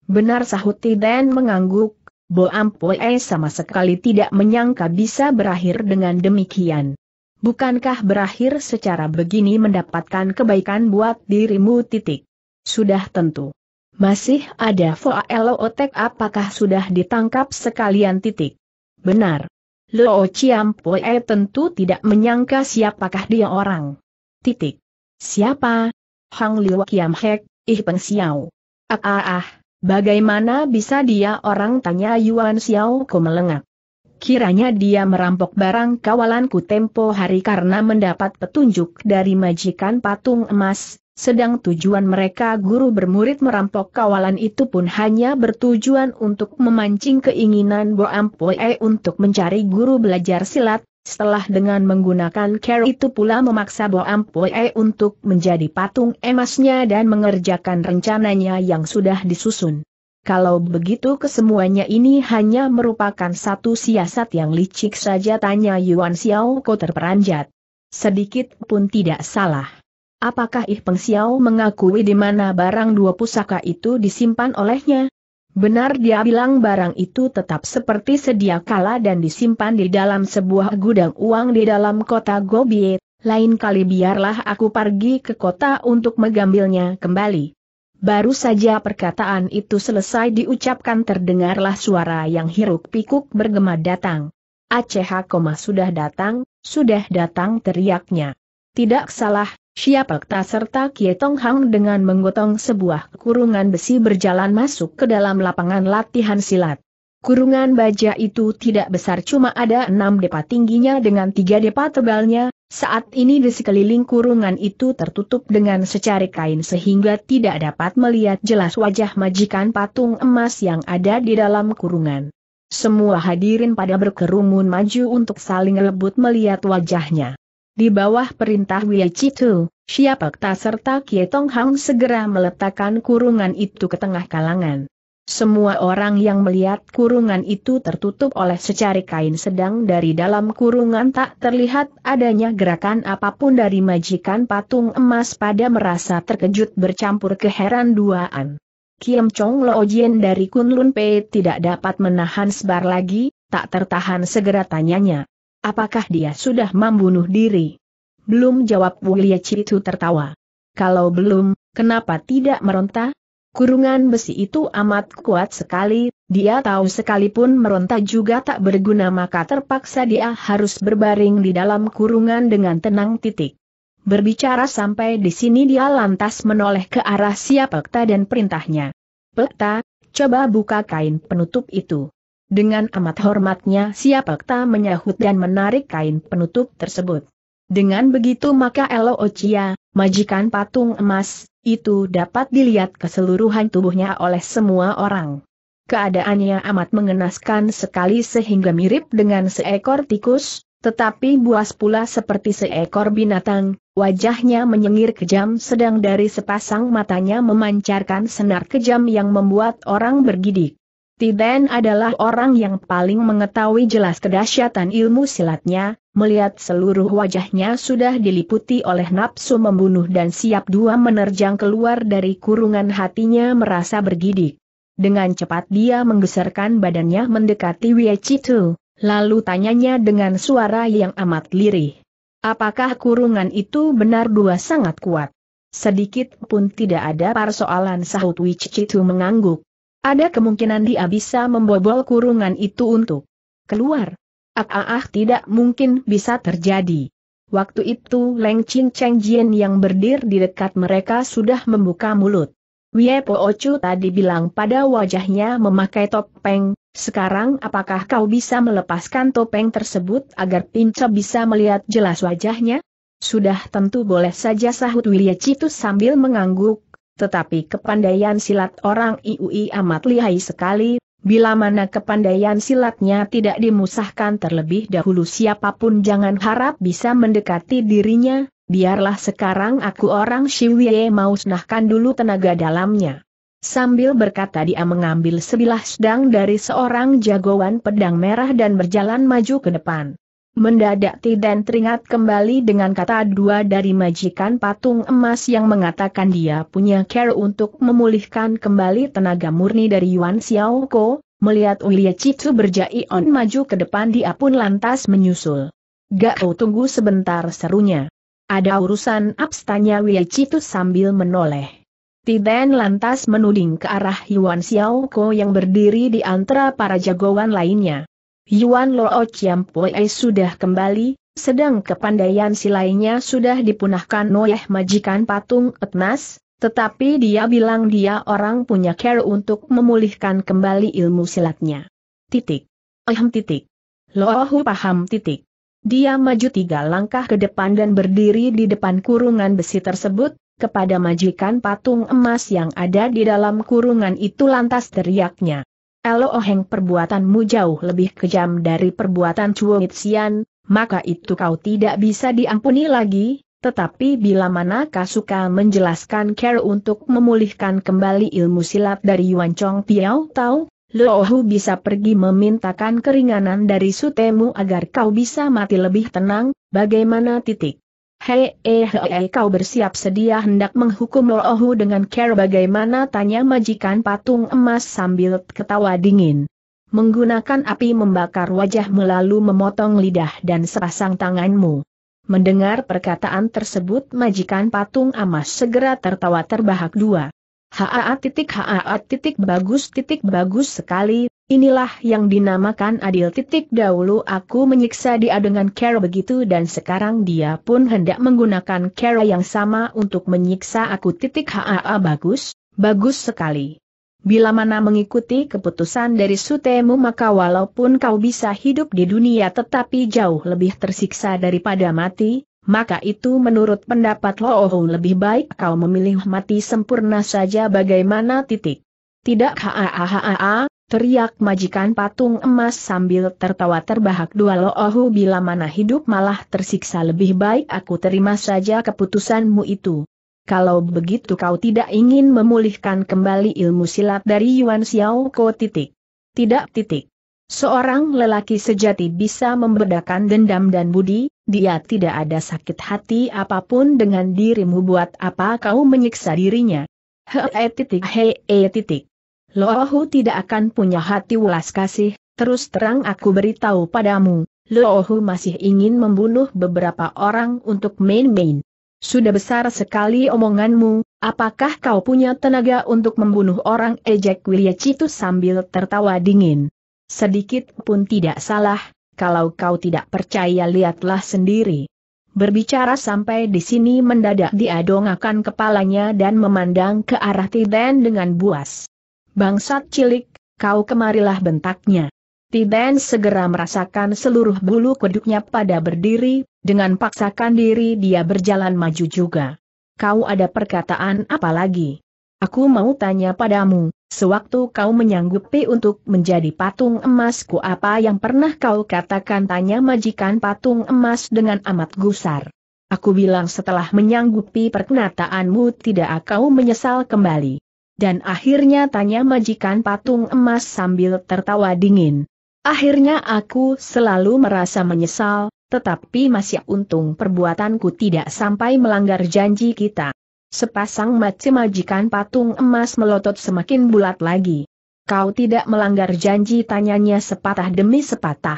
Benar sahut Ti mengangguk, Bo Ampoe sama sekali tidak menyangka bisa berakhir dengan demikian. Bukankah berakhir secara begini mendapatkan kebaikan buat dirimu titik? Sudah tentu. Masih ada Foalo Otek apakah sudah ditangkap sekalian titik? Benar. Loo Chiampoe tentu tidak menyangka siapakah dia orang. Titik. Siapa? Hang Liu Kiam Hek, Ih Peng Xiao. Ah ah ah, bagaimana bisa dia orang tanya Yuan Xiao ku melengak. Kiranya dia merampok barang kawalanku tempo hari karena mendapat petunjuk dari majikan patung emas, sedang tujuan mereka guru bermurid merampok kawalan itu pun hanya bertujuan untuk memancing keinginan Bo Ampoe untuk mencari guru belajar silat, setelah dengan menggunakan care itu pula memaksa Bo Ampoe untuk menjadi patung emasnya dan mengerjakan rencananya yang sudah disusun. Kalau begitu kesemuanya ini hanya merupakan satu siasat yang licik saja tanya Yuan Xiao Ko terperanjat. Sedikit pun tidak salah. Apakah Ih Peng Xiao mengakui di mana barang dua pusaka itu disimpan olehnya? Benar dia bilang barang itu tetap seperti sedia kala dan disimpan di dalam sebuah gudang uang di dalam kota Gobiet, lain kali biarlah aku pergi ke kota untuk mengambilnya kembali. Baru saja perkataan itu selesai diucapkan terdengarlah suara yang hiruk pikuk bergema datang. Aceh Koma sudah datang, sudah datang teriaknya. Tidak salah, Siapak Ta serta Kietong Hang dengan menggotong sebuah kurungan besi berjalan masuk ke dalam lapangan latihan silat. Kurungan baja itu tidak besar cuma ada enam depa tingginya dengan tiga depa tebalnya, saat ini di sekeliling kurungan itu tertutup dengan secari kain sehingga tidak dapat melihat jelas wajah majikan patung emas yang ada di dalam kurungan. Semua hadirin pada berkerumun maju untuk saling rebut melihat wajahnya. Di bawah perintah Wei Chitu, tak serta Kie Tong Hang segera meletakkan kurungan itu ke tengah kalangan. Semua orang yang melihat kurungan itu tertutup oleh secari kain sedang dari dalam kurungan tak terlihat adanya gerakan apapun dari majikan patung emas pada merasa terkejut bercampur keheran duaan. Kim Chong Lo Jien dari Kunlun Pei tidak dapat menahan sebar lagi, tak tertahan segera tanyanya apakah dia sudah membunuh diri? Belum jawab Wulia Citu tertawa. Kalau belum, kenapa tidak meronta? Kurungan besi itu amat kuat sekali, dia tahu sekalipun meronta juga tak berguna maka terpaksa dia harus berbaring di dalam kurungan dengan tenang titik. Berbicara sampai di sini dia lantas menoleh ke arah siap Pekta dan perintahnya. Pekta, coba buka kain penutup itu. Dengan amat hormatnya Siapakta menyahut dan menarik kain penutup tersebut. Dengan begitu maka Elo Ochia, majikan patung emas, itu dapat dilihat keseluruhan tubuhnya oleh semua orang. Keadaannya amat mengenaskan sekali sehingga mirip dengan seekor tikus, tetapi buas pula seperti seekor binatang, wajahnya menyengir kejam sedang dari sepasang matanya memancarkan senar kejam yang membuat orang bergidik. Tiden adalah orang yang paling mengetahui jelas kedahsyatan ilmu silatnya, melihat seluruh wajahnya sudah diliputi oleh nafsu membunuh dan siap dua menerjang keluar dari kurungan hatinya merasa bergidik. Dengan cepat dia menggeserkan badannya mendekati Wei Chitu, lalu tanyanya dengan suara yang amat lirih. Apakah kurungan itu benar dua sangat kuat? Sedikit pun tidak ada persoalan sahut Wei Chitu mengangguk. Ada kemungkinan dia bisa membobol kurungan itu untuk keluar. Ah, ah, ah tidak mungkin bisa terjadi. Waktu itu Leng Ching Cheng Jian yang berdiri di dekat mereka sudah membuka mulut. Wie Po Ocu tadi bilang pada wajahnya memakai topeng, sekarang apakah kau bisa melepaskan topeng tersebut agar Pince bisa melihat jelas wajahnya? Sudah tentu boleh saja sahut William Citus sambil mengangguk, tetapi kepandaian silat orang IUI amat lihai sekali, bila mana kepandaian silatnya tidak dimusahkan terlebih dahulu siapapun jangan harap bisa mendekati dirinya, biarlah sekarang aku orang Shiwie mau senahkan dulu tenaga dalamnya. Sambil berkata dia mengambil sebilah sedang dari seorang jagoan pedang merah dan berjalan maju ke depan. Mendadak Tiden teringat kembali dengan kata dua dari majikan patung emas yang mengatakan dia punya care untuk memulihkan kembali tenaga murni dari Yuan Xiaoko, melihat Ulia berjai berjaion maju ke depan dia pun lantas menyusul. Gak tunggu sebentar serunya. Ada urusan abstanya William Ulia sambil menoleh. Tiden lantas menuding ke arah Yuan Xiaoko yang berdiri di antara para jagoan lainnya. Yuan Lo Chiam Pue sudah kembali, sedang kepandaian silainya sudah dipunahkan oleh majikan patung Etnas, tetapi dia bilang dia orang punya care untuk memulihkan kembali ilmu silatnya. Titik. Ahem titik. Lohu paham titik. Dia maju tiga langkah ke depan dan berdiri di depan kurungan besi tersebut, kepada majikan patung emas yang ada di dalam kurungan itu lantas teriaknya. Elo Oheng perbuatanmu jauh lebih kejam dari perbuatan Chuo Xian, maka itu kau tidak bisa diampuni lagi, tetapi bila mana Kasuka menjelaskan care untuk memulihkan kembali ilmu silat dari Yuan Chong Piao Tau, Lohu bisa pergi memintakan keringanan dari sutemu agar kau bisa mati lebih tenang, bagaimana titik. Hei, eh, hei, eh, kau bersiap sedia hendak menghukum Loohu dengan care bagaimana tanya majikan patung emas sambil ketawa dingin. Menggunakan api membakar wajah, melalu memotong lidah dan sepasang tanganmu. Mendengar perkataan tersebut majikan patung emas segera tertawa terbahak dua. Haa titik haa titik bagus titik bagus sekali, Inilah yang dinamakan adil titik dahulu aku menyiksa dia dengan cara begitu dan sekarang dia pun hendak menggunakan cara yang sama untuk menyiksa aku titik haa bagus, bagus sekali. Bila mana mengikuti keputusan dari sutemu maka walaupun kau bisa hidup di dunia tetapi jauh lebih tersiksa daripada mati, maka itu menurut pendapat Loohu lebih baik kau memilih mati sempurna saja bagaimana titik. Tidak haaahaa, teriak majikan patung emas sambil tertawa terbahak dua loohu bila mana hidup malah tersiksa lebih baik aku terima saja keputusanmu itu. Kalau begitu kau tidak ingin memulihkan kembali ilmu silat dari Yuan Xiao Ko titik. Tidak titik. Seorang lelaki sejati bisa membedakan dendam dan budi, dia tidak ada sakit hati apapun dengan dirimu buat apa kau menyiksa dirinya. Hei eh, titik he eh, titik. Lohu tidak akan punya hati welas kasih, terus terang aku beritahu padamu, Lohu masih ingin membunuh beberapa orang untuk main-main. Sudah besar sekali omonganmu, apakah kau punya tenaga untuk membunuh orang ejek itu sambil tertawa dingin? Sedikit pun tidak salah, kalau kau tidak percaya lihatlah sendiri. Berbicara sampai di sini mendadak dia dongakan kepalanya dan memandang ke arah Tiden dengan buas. Bangsat cilik, kau kemarilah bentaknya. Tiden segera merasakan seluruh bulu kuduknya pada berdiri, dengan paksakan diri dia berjalan maju juga. Kau ada perkataan apa lagi? Aku mau tanya padamu, Sewaktu kau menyanggupi untuk menjadi patung emasku apa yang pernah kau katakan tanya majikan patung emas dengan amat gusar. Aku bilang setelah menyanggupi perkenataanmu, tidak kau menyesal kembali. Dan akhirnya tanya majikan patung emas sambil tertawa dingin. Akhirnya aku selalu merasa menyesal, tetapi masih untung perbuatanku tidak sampai melanggar janji kita. Sepasang mata majikan patung emas melotot semakin bulat lagi. Kau tidak melanggar janji tanyanya sepatah demi sepatah.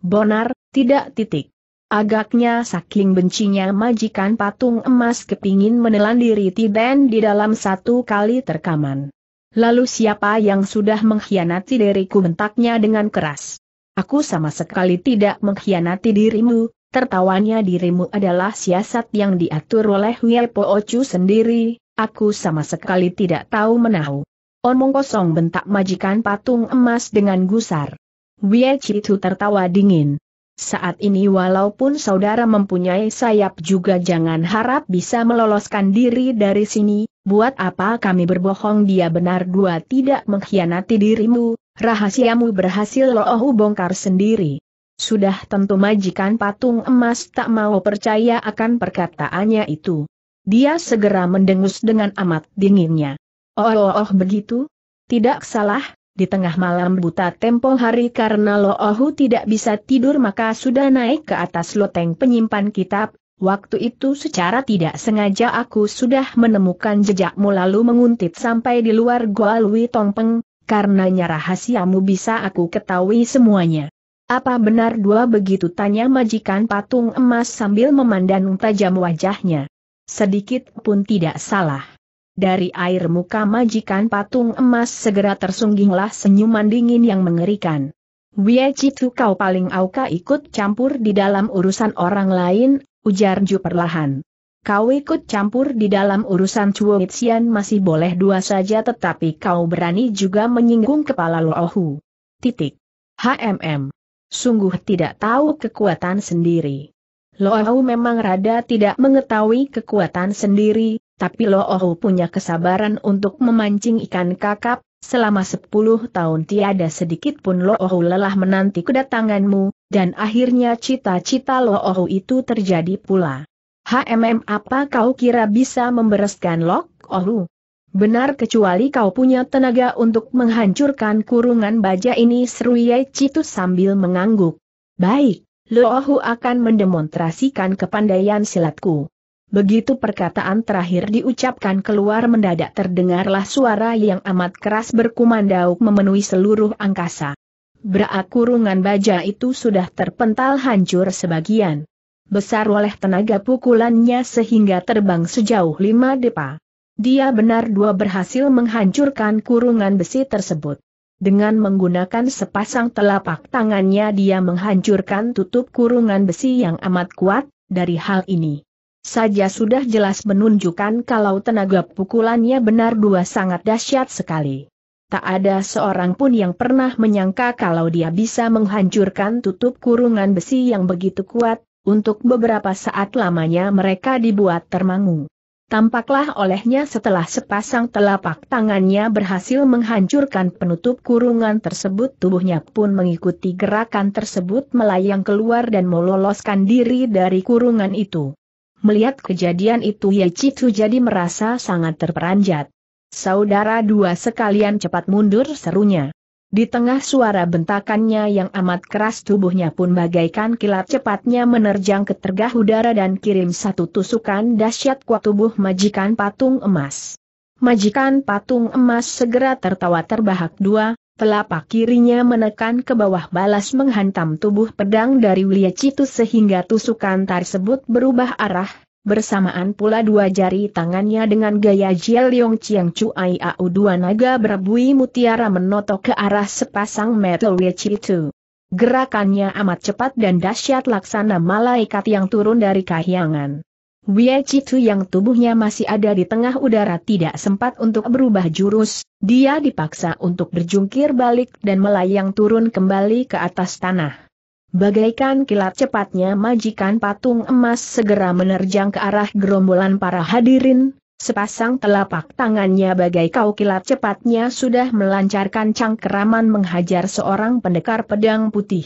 Bonar, tidak titik. Agaknya saking bencinya majikan patung emas kepingin menelan diri Tiden di dalam satu kali terkaman. Lalu siapa yang sudah mengkhianati diriku bentaknya dengan keras. Aku sama sekali tidak mengkhianati dirimu, tertawanya dirimu adalah siasat yang diatur oleh Wielpo Ocu sendiri, aku sama sekali tidak tahu menahu. Omong kosong bentak majikan patung emas dengan gusar. Chi itu tertawa dingin. Saat ini walaupun saudara mempunyai sayap juga jangan harap bisa meloloskan diri dari sini, buat apa kami berbohong dia benar dua tidak mengkhianati dirimu, rahasiamu berhasil Lo oh bongkar sendiri. Sudah tentu majikan patung emas tak mau percaya akan perkataannya itu. Dia segera mendengus dengan amat dinginnya. Oh oh oh begitu? Tidak salah, di tengah malam buta tempo hari karena Loohu tidak bisa tidur maka sudah naik ke atas loteng penyimpan kitab, waktu itu secara tidak sengaja aku sudah menemukan jejakmu lalu menguntit sampai di luar gua Lui Tongpeng, karenanya rahasiamu bisa aku ketahui semuanya. Apa benar dua begitu tanya majikan patung emas sambil memandang tajam wajahnya? Sedikit pun tidak salah. Dari air muka majikan patung emas segera tersungginglah senyuman dingin yang mengerikan. Wie Citu kau paling auka ikut campur di dalam urusan orang lain, ujar Ju perlahan. Kau ikut campur di dalam urusan Chuo Xian masih boleh dua saja tetapi kau berani juga menyinggung kepala Lohu. Titik. HMM Sungguh tidak tahu kekuatan sendiri. Loahu memang rada tidak mengetahui kekuatan sendiri, tapi Loahu punya kesabaran untuk memancing ikan kakap, selama sepuluh tahun tiada sedikit pun Loahu lelah menanti kedatanganmu, dan akhirnya cita-cita Loahu itu terjadi pula. HMM apa kau kira bisa membereskan Loahu? Benar kecuali kau punya tenaga untuk menghancurkan kurungan baja ini seru Yai Citu sambil mengangguk. Baik, Luohu akan mendemonstrasikan kepandaian silatku. Begitu perkataan terakhir diucapkan keluar mendadak terdengarlah suara yang amat keras berkumandau memenuhi seluruh angkasa. Berak kurungan baja itu sudah terpental hancur sebagian. Besar oleh tenaga pukulannya sehingga terbang sejauh lima depa. Dia benar dua berhasil menghancurkan kurungan besi tersebut. Dengan menggunakan sepasang telapak tangannya dia menghancurkan tutup kurungan besi yang amat kuat, dari hal ini. Saja sudah jelas menunjukkan kalau tenaga pukulannya benar dua sangat dahsyat sekali. Tak ada seorang pun yang pernah menyangka kalau dia bisa menghancurkan tutup kurungan besi yang begitu kuat, untuk beberapa saat lamanya mereka dibuat termangu. Tampaklah olehnya setelah sepasang telapak tangannya berhasil menghancurkan penutup kurungan tersebut tubuhnya pun mengikuti gerakan tersebut melayang keluar dan meloloskan diri dari kurungan itu. Melihat kejadian itu Ye Chitu jadi merasa sangat terperanjat. Saudara dua sekalian cepat mundur serunya. Di tengah suara bentakannya yang amat keras tubuhnya pun bagaikan kilat cepatnya menerjang ke tergah udara dan kirim satu tusukan dahsyat kuat tubuh majikan patung emas. Majikan patung emas segera tertawa terbahak dua, telapak kirinya menekan ke bawah balas menghantam tubuh pedang dari Citus sehingga tusukan tersebut berubah arah, bersamaan pula dua jari tangannya dengan gaya Jiel Leong Chiang Chuai Au dua naga berbui mutiara menotok ke arah sepasang metal Witch itu. Gerakannya amat cepat dan dahsyat laksana malaikat yang turun dari kahyangan. Wei Chitu yang tubuhnya masih ada di tengah udara tidak sempat untuk berubah jurus, dia dipaksa untuk berjungkir balik dan melayang turun kembali ke atas tanah. Bagaikan kilat cepatnya majikan patung emas segera menerjang ke arah gerombolan para hadirin, sepasang telapak tangannya bagai kau kilat cepatnya sudah melancarkan cangkeraman menghajar seorang pendekar pedang putih.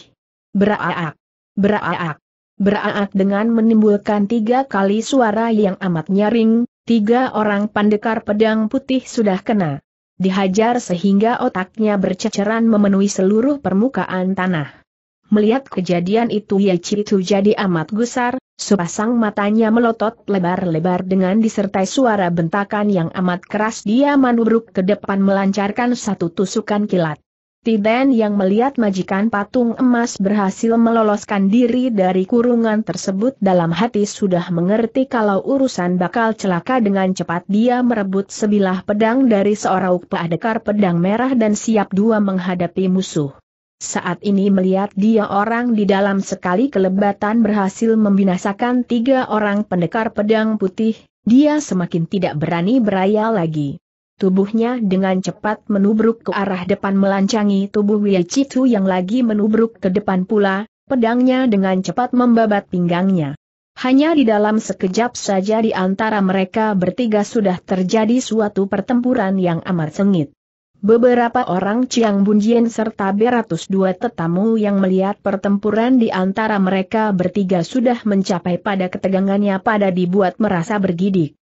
Beraak! Beraak! Beraak dengan menimbulkan tiga kali suara yang amat nyaring, tiga orang pendekar pedang putih sudah kena dihajar sehingga otaknya berceceran memenuhi seluruh permukaan tanah. Melihat kejadian itu Ye Chitu jadi amat gusar, sepasang matanya melotot lebar-lebar dengan disertai suara bentakan yang amat keras dia manubruk ke depan melancarkan satu tusukan kilat. Tiden yang melihat majikan patung emas berhasil meloloskan diri dari kurungan tersebut dalam hati sudah mengerti kalau urusan bakal celaka dengan cepat dia merebut sebilah pedang dari seorang paadekar pedang merah dan siap dua menghadapi musuh. Saat ini melihat dia orang di dalam sekali kelebatan berhasil membinasakan tiga orang pendekar pedang putih, dia semakin tidak berani beraya lagi. Tubuhnya dengan cepat menubruk ke arah depan melancangi tubuh Wiyacitu yang lagi menubruk ke depan pula, pedangnya dengan cepat membabat pinggangnya. Hanya di dalam sekejap saja di antara mereka bertiga sudah terjadi suatu pertempuran yang amat sengit. Beberapa orang Chiang Bunjian serta beratus dua tetamu yang melihat pertempuran di antara mereka bertiga sudah mencapai pada ketegangannya pada dibuat merasa bergidik.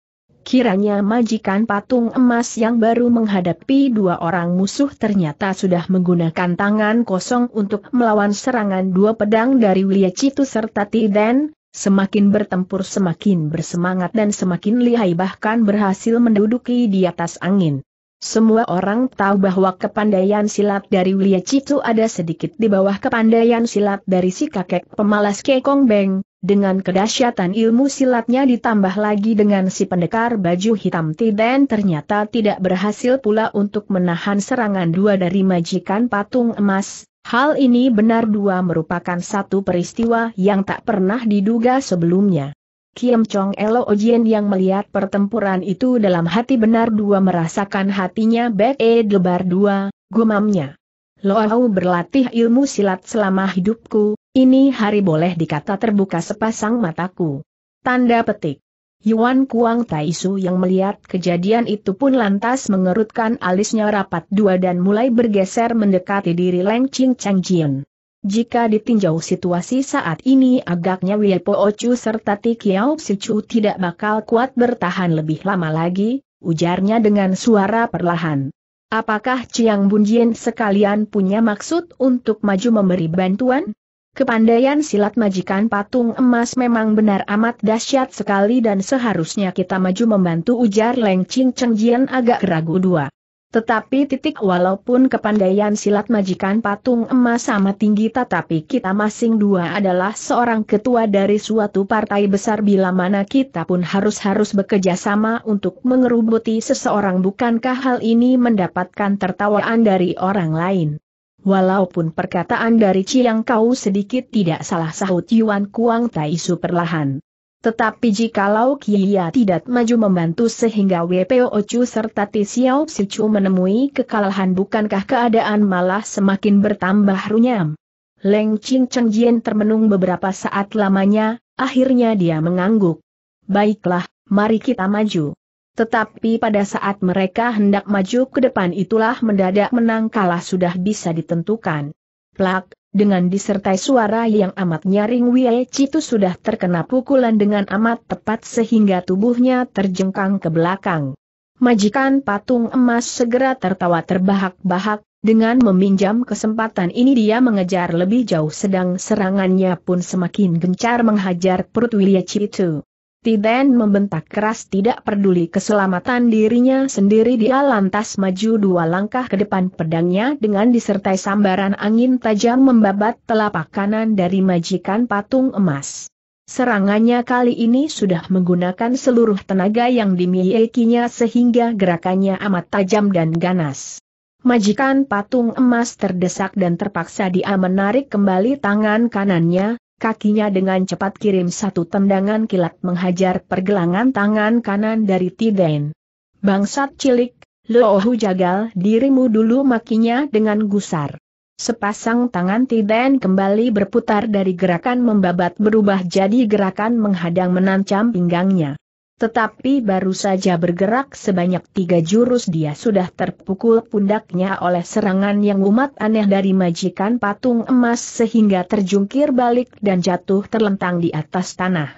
Kiranya majikan patung emas yang baru menghadapi dua orang musuh ternyata sudah menggunakan tangan kosong untuk melawan serangan dua pedang dari Wilya serta Tiden, semakin bertempur semakin bersemangat dan semakin lihai bahkan berhasil menduduki di atas angin. Semua orang tahu bahwa kepandaian silat dari Wilia Citu ada sedikit di bawah kepandaian silat dari si kakek pemalas Kekong Beng, dengan kedahsyatan ilmu silatnya ditambah lagi dengan si pendekar baju hitam Tiden ternyata tidak berhasil pula untuk menahan serangan dua dari majikan patung emas, hal ini benar dua merupakan satu peristiwa yang tak pernah diduga sebelumnya. Kiem Chong Elo Ojian yang melihat pertempuran itu dalam hati benar dua merasakan hatinya back e debar dua, gumamnya. Loau berlatih ilmu silat selama hidupku, ini hari boleh dikata terbuka sepasang mataku. Tanda petik. Yuan Kuang Taisu yang melihat kejadian itu pun lantas mengerutkan alisnya rapat dua dan mulai bergeser mendekati diri Leng Ching Chang Jian. Jika ditinjau situasi saat ini agaknya Wiepo Ocu serta Tikiao Sichu tidak bakal kuat bertahan lebih lama lagi, ujarnya dengan suara perlahan. Apakah Chiang Bunjien sekalian punya maksud untuk maju memberi bantuan? Kepandaian silat majikan patung emas memang benar amat dahsyat sekali dan seharusnya kita maju membantu ujar Leng Ching Cheng Jian agak ragu dua. Tetapi titik walaupun kepandaian silat majikan patung emas sama tinggi tetapi kita masing dua adalah seorang ketua dari suatu partai besar bila mana kita pun harus-harus bekerja sama untuk mengerubuti seseorang bukankah hal ini mendapatkan tertawaan dari orang lain. Walaupun perkataan dari yang Kau sedikit tidak salah sahut Yuan Kuang Tai Su perlahan. Tetapi jikalau Kiyia tidak maju membantu sehingga WPO Ocu serta Tisiao Sichu menemui kekalahan bukankah keadaan malah semakin bertambah runyam? Leng Ching Cheng Jian termenung beberapa saat lamanya, akhirnya dia mengangguk. Baiklah, mari kita maju. Tetapi pada saat mereka hendak maju ke depan itulah mendadak menang kalah sudah bisa ditentukan. Plak, dengan disertai suara yang amat nyaring Wei Citu sudah terkena pukulan dengan amat tepat sehingga tubuhnya terjengkang ke belakang. Majikan patung emas segera tertawa terbahak-bahak, dengan meminjam kesempatan ini dia mengejar lebih jauh sedang serangannya pun semakin gencar menghajar perut Wei Citu. Tiden membentak keras tidak peduli keselamatan dirinya sendiri dia lantas maju dua langkah ke depan pedangnya dengan disertai sambaran angin tajam membabat telapak kanan dari majikan patung emas. Serangannya kali ini sudah menggunakan seluruh tenaga yang dimilikinya sehingga gerakannya amat tajam dan ganas. Majikan patung emas terdesak dan terpaksa dia menarik kembali tangan kanannya, kakinya dengan cepat kirim satu tendangan kilat menghajar pergelangan tangan kanan dari Tiden. Bangsat cilik, Loohu jagal dirimu dulu makinya dengan gusar. Sepasang tangan Tiden kembali berputar dari gerakan membabat berubah jadi gerakan menghadang menancam pinggangnya. Tetapi baru saja bergerak sebanyak tiga jurus dia sudah terpukul pundaknya oleh serangan yang umat aneh dari majikan patung emas sehingga terjungkir balik dan jatuh terlentang di atas tanah.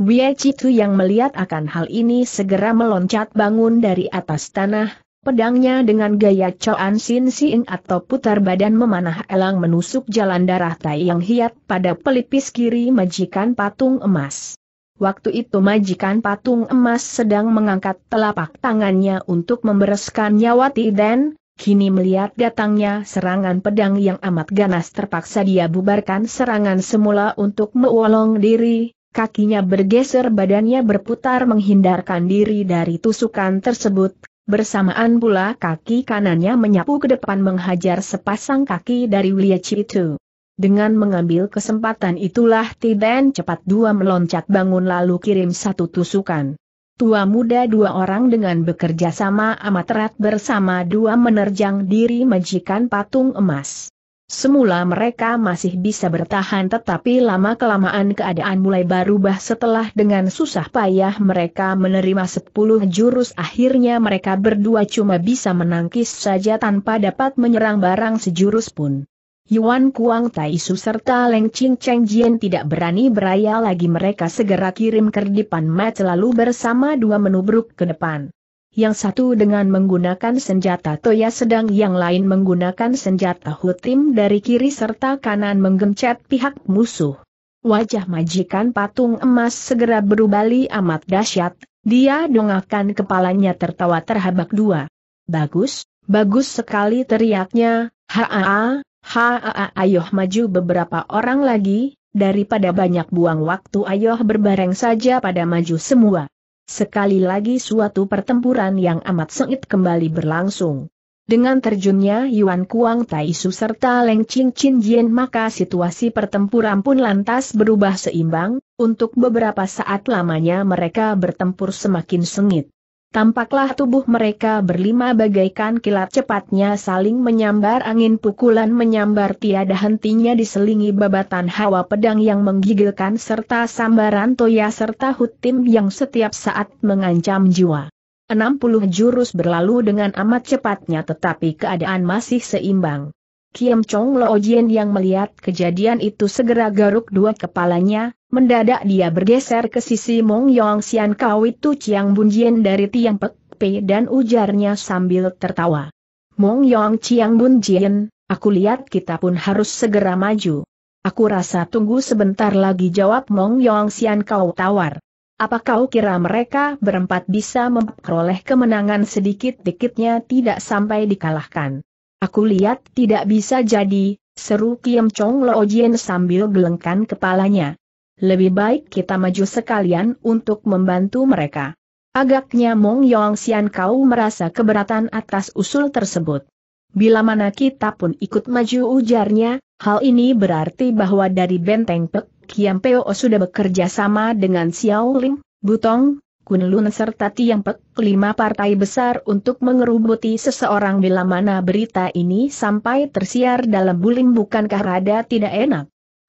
Wei Chitu yang melihat akan hal ini segera meloncat bangun dari atas tanah, pedangnya dengan gaya Choan Sin Sin atau putar badan memanah elang menusuk jalan darah Tai Yang Hiat pada pelipis kiri majikan patung emas. Waktu itu majikan patung emas sedang mengangkat telapak tangannya untuk membereskan nyawa Tiden, kini melihat datangnya serangan pedang yang amat ganas terpaksa dia bubarkan serangan semula untuk mewolong diri, kakinya bergeser badannya berputar menghindarkan diri dari tusukan tersebut, bersamaan pula kaki kanannya menyapu ke depan menghajar sepasang kaki dari Wiliachi itu. Dengan mengambil kesempatan itulah Tiben cepat dua meloncat bangun lalu kirim satu tusukan. Tua muda dua orang dengan bekerja sama amat erat bersama dua menerjang diri majikan patung emas. Semula mereka masih bisa bertahan tetapi lama-kelamaan keadaan mulai berubah setelah dengan susah payah mereka menerima sepuluh jurus akhirnya mereka berdua cuma bisa menangkis saja tanpa dapat menyerang barang sejurus pun. Yuan Kuang Taisu serta Leng Ching Cheng Jian tidak berani beraya lagi mereka segera kirim kerdipan mat lalu bersama dua menubruk ke depan. Yang satu dengan menggunakan senjata toya sedang yang lain menggunakan senjata hutim dari kiri serta kanan menggencet pihak musuh. Wajah majikan patung emas segera berubali amat dahsyat, dia dongakan kepalanya tertawa terhabak dua. Bagus, bagus sekali teriaknya, haa, Haa ayoh maju beberapa orang lagi, daripada banyak buang waktu ayoh berbareng saja pada maju semua. Sekali lagi suatu pertempuran yang amat sengit kembali berlangsung. Dengan terjunnya Yuan Kuang Taisu serta Leng Ching Chin Jin maka situasi pertempuran pun lantas berubah seimbang, untuk beberapa saat lamanya mereka bertempur semakin sengit. Tampaklah tubuh mereka berlima bagaikan kilat cepatnya saling menyambar angin pukulan menyambar tiada hentinya diselingi babatan hawa pedang yang menggigilkan serta sambaran toya serta hutim yang setiap saat mengancam jiwa. 60 jurus berlalu dengan amat cepatnya tetapi keadaan masih seimbang. Kim Chong Lo Jin yang melihat kejadian itu segera garuk dua kepalanya, mendadak dia bergeser ke sisi Mong Yong Xian Kau itu Chiang Bun Jin dari Tiang Pek Pe dan ujarnya sambil tertawa. Mong Yong Chiang Bun Jin, aku lihat kita pun harus segera maju. Aku rasa tunggu sebentar lagi jawab Mong Yong Xian Kau tawar. Apa kau kira mereka berempat bisa memperoleh kemenangan sedikit-dikitnya tidak sampai dikalahkan? Aku lihat tidak bisa jadi, seru Kiem Chong Lo Jien sambil gelengkan kepalanya. Lebih baik kita maju sekalian untuk membantu mereka. Agaknya Mong Yong Xian kau merasa keberatan atas usul tersebut. Bila mana kita pun ikut maju ujarnya, hal ini berarti bahwa dari benteng Pek Kiam Peo sudah bekerja sama dengan Xiao Ling, Butong, Kunlun serta Pek, kelima partai besar untuk mengerubuti seseorang bila mana berita ini sampai tersiar dalam bulim bukankah rada tidak enak?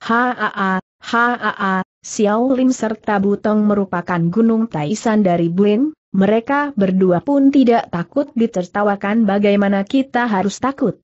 Haa, haa, Xiao Lim serta Butong merupakan gunung Taisan dari Bulim, mereka berdua pun tidak takut ditertawakan bagaimana kita harus takut.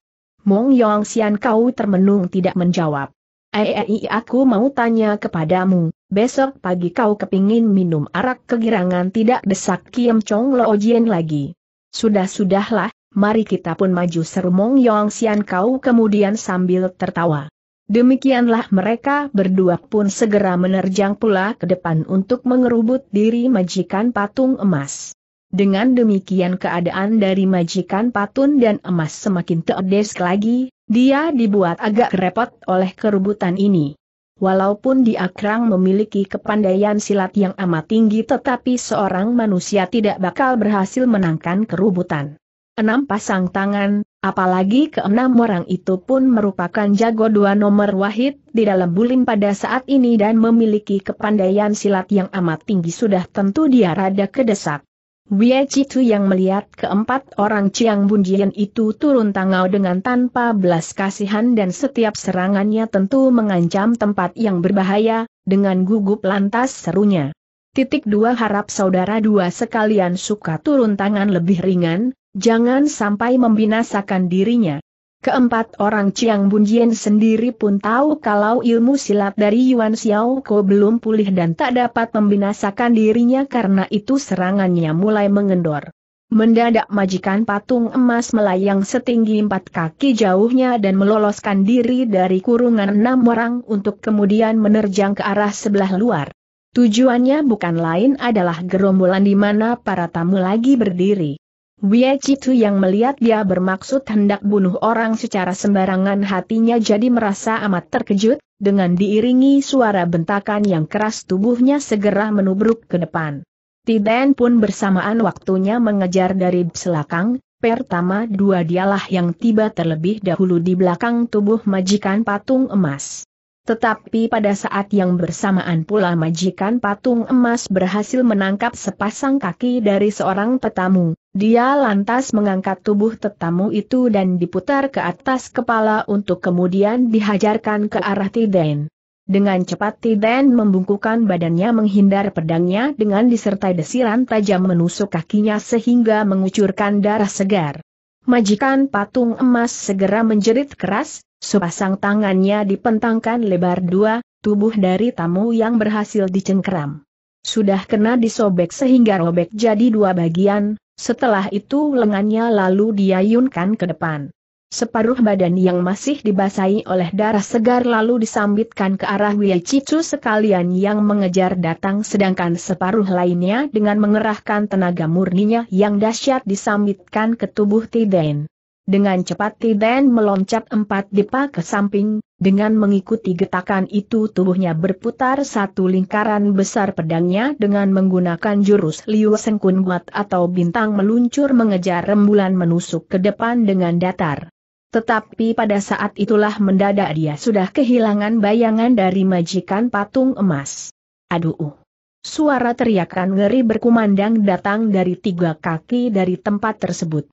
Mong Yong Xian kau termenung tidak menjawab. Ei, eh, eh, aku mau tanya kepadamu, besok pagi kau kepingin minum arak kegirangan tidak desak Kiam Chong Lo Jien lagi. Sudah-sudahlah, mari kita pun maju seru Mong Yong Xian kau kemudian sambil tertawa. Demikianlah mereka berdua pun segera menerjang pula ke depan untuk mengerubut diri majikan patung emas. Dengan demikian keadaan dari majikan patun dan emas semakin teedes lagi, dia dibuat agak repot oleh kerubutan ini. Walaupun dia memiliki kepandaian silat yang amat tinggi tetapi seorang manusia tidak bakal berhasil menangkan kerubutan. Enam pasang tangan, apalagi keenam orang itu pun merupakan jago dua nomor wahid di dalam bulim pada saat ini dan memiliki kepandaian silat yang amat tinggi sudah tentu dia rada kedesak. Wie Chitu yang melihat keempat orang Chiang Bunjian itu turun tangau dengan tanpa belas kasihan dan setiap serangannya tentu mengancam tempat yang berbahaya, dengan gugup lantas serunya. Titik dua harap saudara dua sekalian suka turun tangan lebih ringan, jangan sampai membinasakan dirinya. Keempat orang Chiang Bunjien sendiri pun tahu kalau ilmu silat dari Yuan Xiao Ko belum pulih dan tak dapat membinasakan dirinya karena itu serangannya mulai mengendor. Mendadak majikan patung emas melayang setinggi empat kaki jauhnya dan meloloskan diri dari kurungan enam orang untuk kemudian menerjang ke arah sebelah luar. Tujuannya bukan lain adalah gerombolan di mana para tamu lagi berdiri. Wie Citu yang melihat dia bermaksud hendak bunuh orang secara sembarangan hatinya jadi merasa amat terkejut, dengan diiringi suara bentakan yang keras tubuhnya segera menubruk ke depan. Tiden pun bersamaan waktunya mengejar dari belakang, pertama dua dialah yang tiba terlebih dahulu di belakang tubuh majikan patung emas. Tetapi pada saat yang bersamaan pula majikan patung emas berhasil menangkap sepasang kaki dari seorang petamu. Dia lantas mengangkat tubuh tetamu itu dan diputar ke atas kepala untuk kemudian dihajarkan ke arah Tiden. Dengan cepat Tiden membungkukkan badannya menghindar pedangnya dengan disertai desiran tajam menusuk kakinya sehingga mengucurkan darah segar. Majikan patung emas segera menjerit keras, sepasang tangannya dipentangkan lebar dua, tubuh dari tamu yang berhasil dicengkram. Sudah kena disobek sehingga robek jadi dua bagian, setelah itu lengannya lalu diayunkan ke depan. Separuh badan yang masih dibasahi oleh darah segar lalu disambitkan ke arah Wei Cicu sekalian yang mengejar datang sedangkan separuh lainnya dengan mengerahkan tenaga murninya yang dahsyat disambitkan ke tubuh Tiden. Dengan cepat Tiden meloncat empat depa ke samping, dengan mengikuti getakan itu tubuhnya berputar satu lingkaran besar pedangnya dengan menggunakan jurus Liu Sengkun Guat atau bintang meluncur mengejar rembulan menusuk ke depan dengan datar. Tetapi pada saat itulah mendadak dia sudah kehilangan bayangan dari majikan patung emas. Aduh! Suara teriakan ngeri berkumandang datang dari tiga kaki dari tempat tersebut.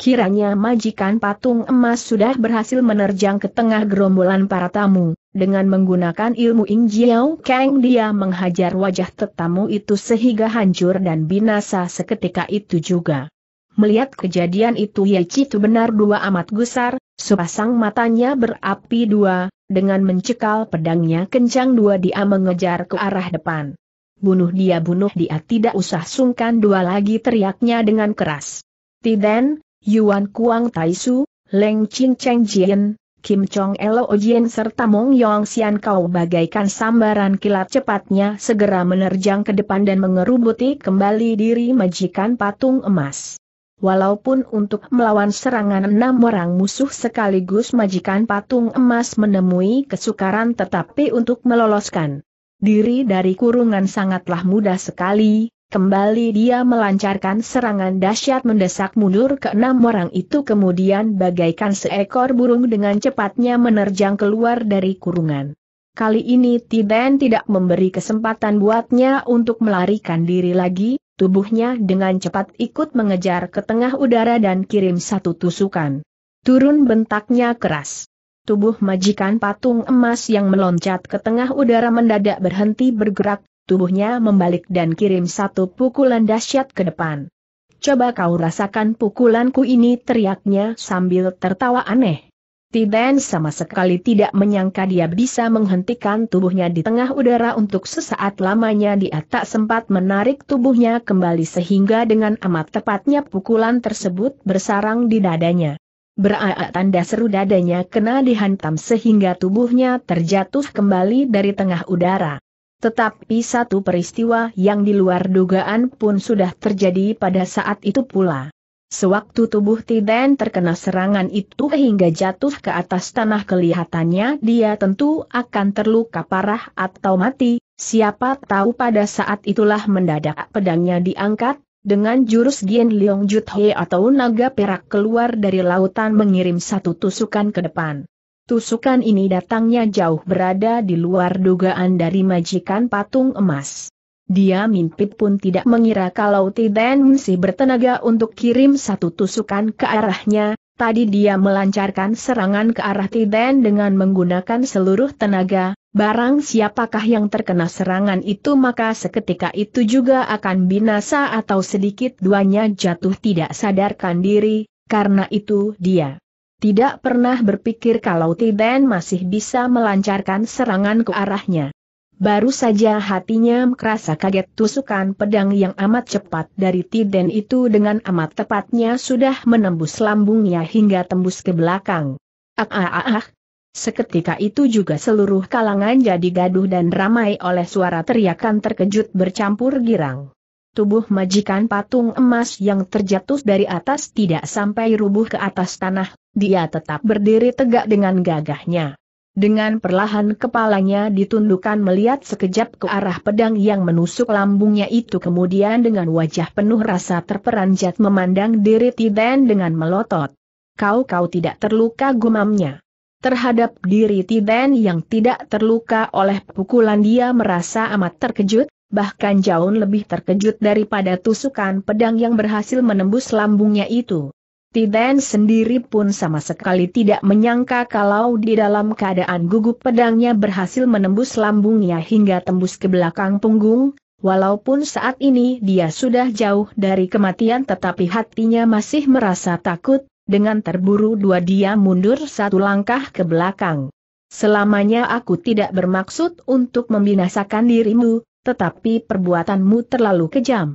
Kiranya majikan patung emas sudah berhasil menerjang ke tengah gerombolan para tamu, dengan menggunakan ilmu Ing Jiao Kang dia menghajar wajah tetamu itu sehingga hancur dan binasa seketika itu juga. Melihat kejadian itu Ye Citu benar dua amat gusar, sepasang matanya berapi dua, dengan mencekal pedangnya kencang dua dia mengejar ke arah depan. Bunuh dia bunuh dia tidak usah sungkan dua lagi teriaknya dengan keras. Tiden, Yuan Kuang Taisu, Leng Chin Cheng Jian, Kim Chong Elo Ojian serta Mong Yong Xian Kau bagaikan sambaran kilat cepatnya segera menerjang ke depan dan mengerubuti kembali diri majikan patung emas. Walaupun untuk melawan serangan enam orang musuh sekaligus majikan patung emas menemui kesukaran tetapi untuk meloloskan diri dari kurungan sangatlah mudah sekali, Kembali dia melancarkan serangan dahsyat mendesak mundur ke enam orang itu kemudian bagaikan seekor burung dengan cepatnya menerjang keluar dari kurungan. Kali ini Tiden tidak memberi kesempatan buatnya untuk melarikan diri lagi, tubuhnya dengan cepat ikut mengejar ke tengah udara dan kirim satu tusukan. Turun bentaknya keras. Tubuh majikan patung emas yang meloncat ke tengah udara mendadak berhenti bergerak, tubuhnya membalik dan kirim satu pukulan dahsyat ke depan. Coba kau rasakan pukulanku ini teriaknya sambil tertawa aneh. Tiden sama sekali tidak menyangka dia bisa menghentikan tubuhnya di tengah udara untuk sesaat lamanya dia tak sempat menarik tubuhnya kembali sehingga dengan amat tepatnya pukulan tersebut bersarang di dadanya. Beraak tanda seru dadanya kena dihantam sehingga tubuhnya terjatuh kembali dari tengah udara. Tetapi satu peristiwa yang di luar dugaan pun sudah terjadi pada saat itu pula. Sewaktu tubuh Tiden terkena serangan itu hingga jatuh ke atas tanah kelihatannya dia tentu akan terluka parah atau mati, siapa tahu pada saat itulah mendadak pedangnya diangkat, dengan jurus Gien Leong He atau naga perak keluar dari lautan mengirim satu tusukan ke depan. Tusukan ini datangnya jauh berada di luar dugaan dari majikan patung emas. Dia mimpi pun tidak mengira kalau Tiden masih bertenaga untuk kirim satu tusukan ke arahnya, tadi dia melancarkan serangan ke arah Tiden dengan menggunakan seluruh tenaga, barang siapakah yang terkena serangan itu maka seketika itu juga akan binasa atau sedikit duanya jatuh tidak sadarkan diri, karena itu dia tidak pernah berpikir kalau Tiden masih bisa melancarkan serangan ke arahnya. Baru saja hatinya merasa kaget tusukan pedang yang amat cepat dari Tiden itu dengan amat tepatnya sudah menembus lambungnya hingga tembus ke belakang. Ah, ah, ah, ah Seketika itu juga seluruh kalangan jadi gaduh dan ramai oleh suara teriakan terkejut bercampur girang tubuh majikan patung emas yang terjatuh dari atas tidak sampai rubuh ke atas tanah, dia tetap berdiri tegak dengan gagahnya. Dengan perlahan kepalanya ditundukkan melihat sekejap ke arah pedang yang menusuk lambungnya itu kemudian dengan wajah penuh rasa terperanjat memandang diri Tiden dengan melotot. Kau-kau tidak terluka gumamnya. Terhadap diri Tiden yang tidak terluka oleh pukulan dia merasa amat terkejut, bahkan jauh lebih terkejut daripada tusukan pedang yang berhasil menembus lambungnya itu. Tiden sendiri pun sama sekali tidak menyangka kalau di dalam keadaan gugup pedangnya berhasil menembus lambungnya hingga tembus ke belakang punggung, walaupun saat ini dia sudah jauh dari kematian tetapi hatinya masih merasa takut, dengan terburu-dua dia mundur satu langkah ke belakang. Selamanya aku tidak bermaksud untuk membinasakan dirimu, tetapi perbuatanmu terlalu kejam.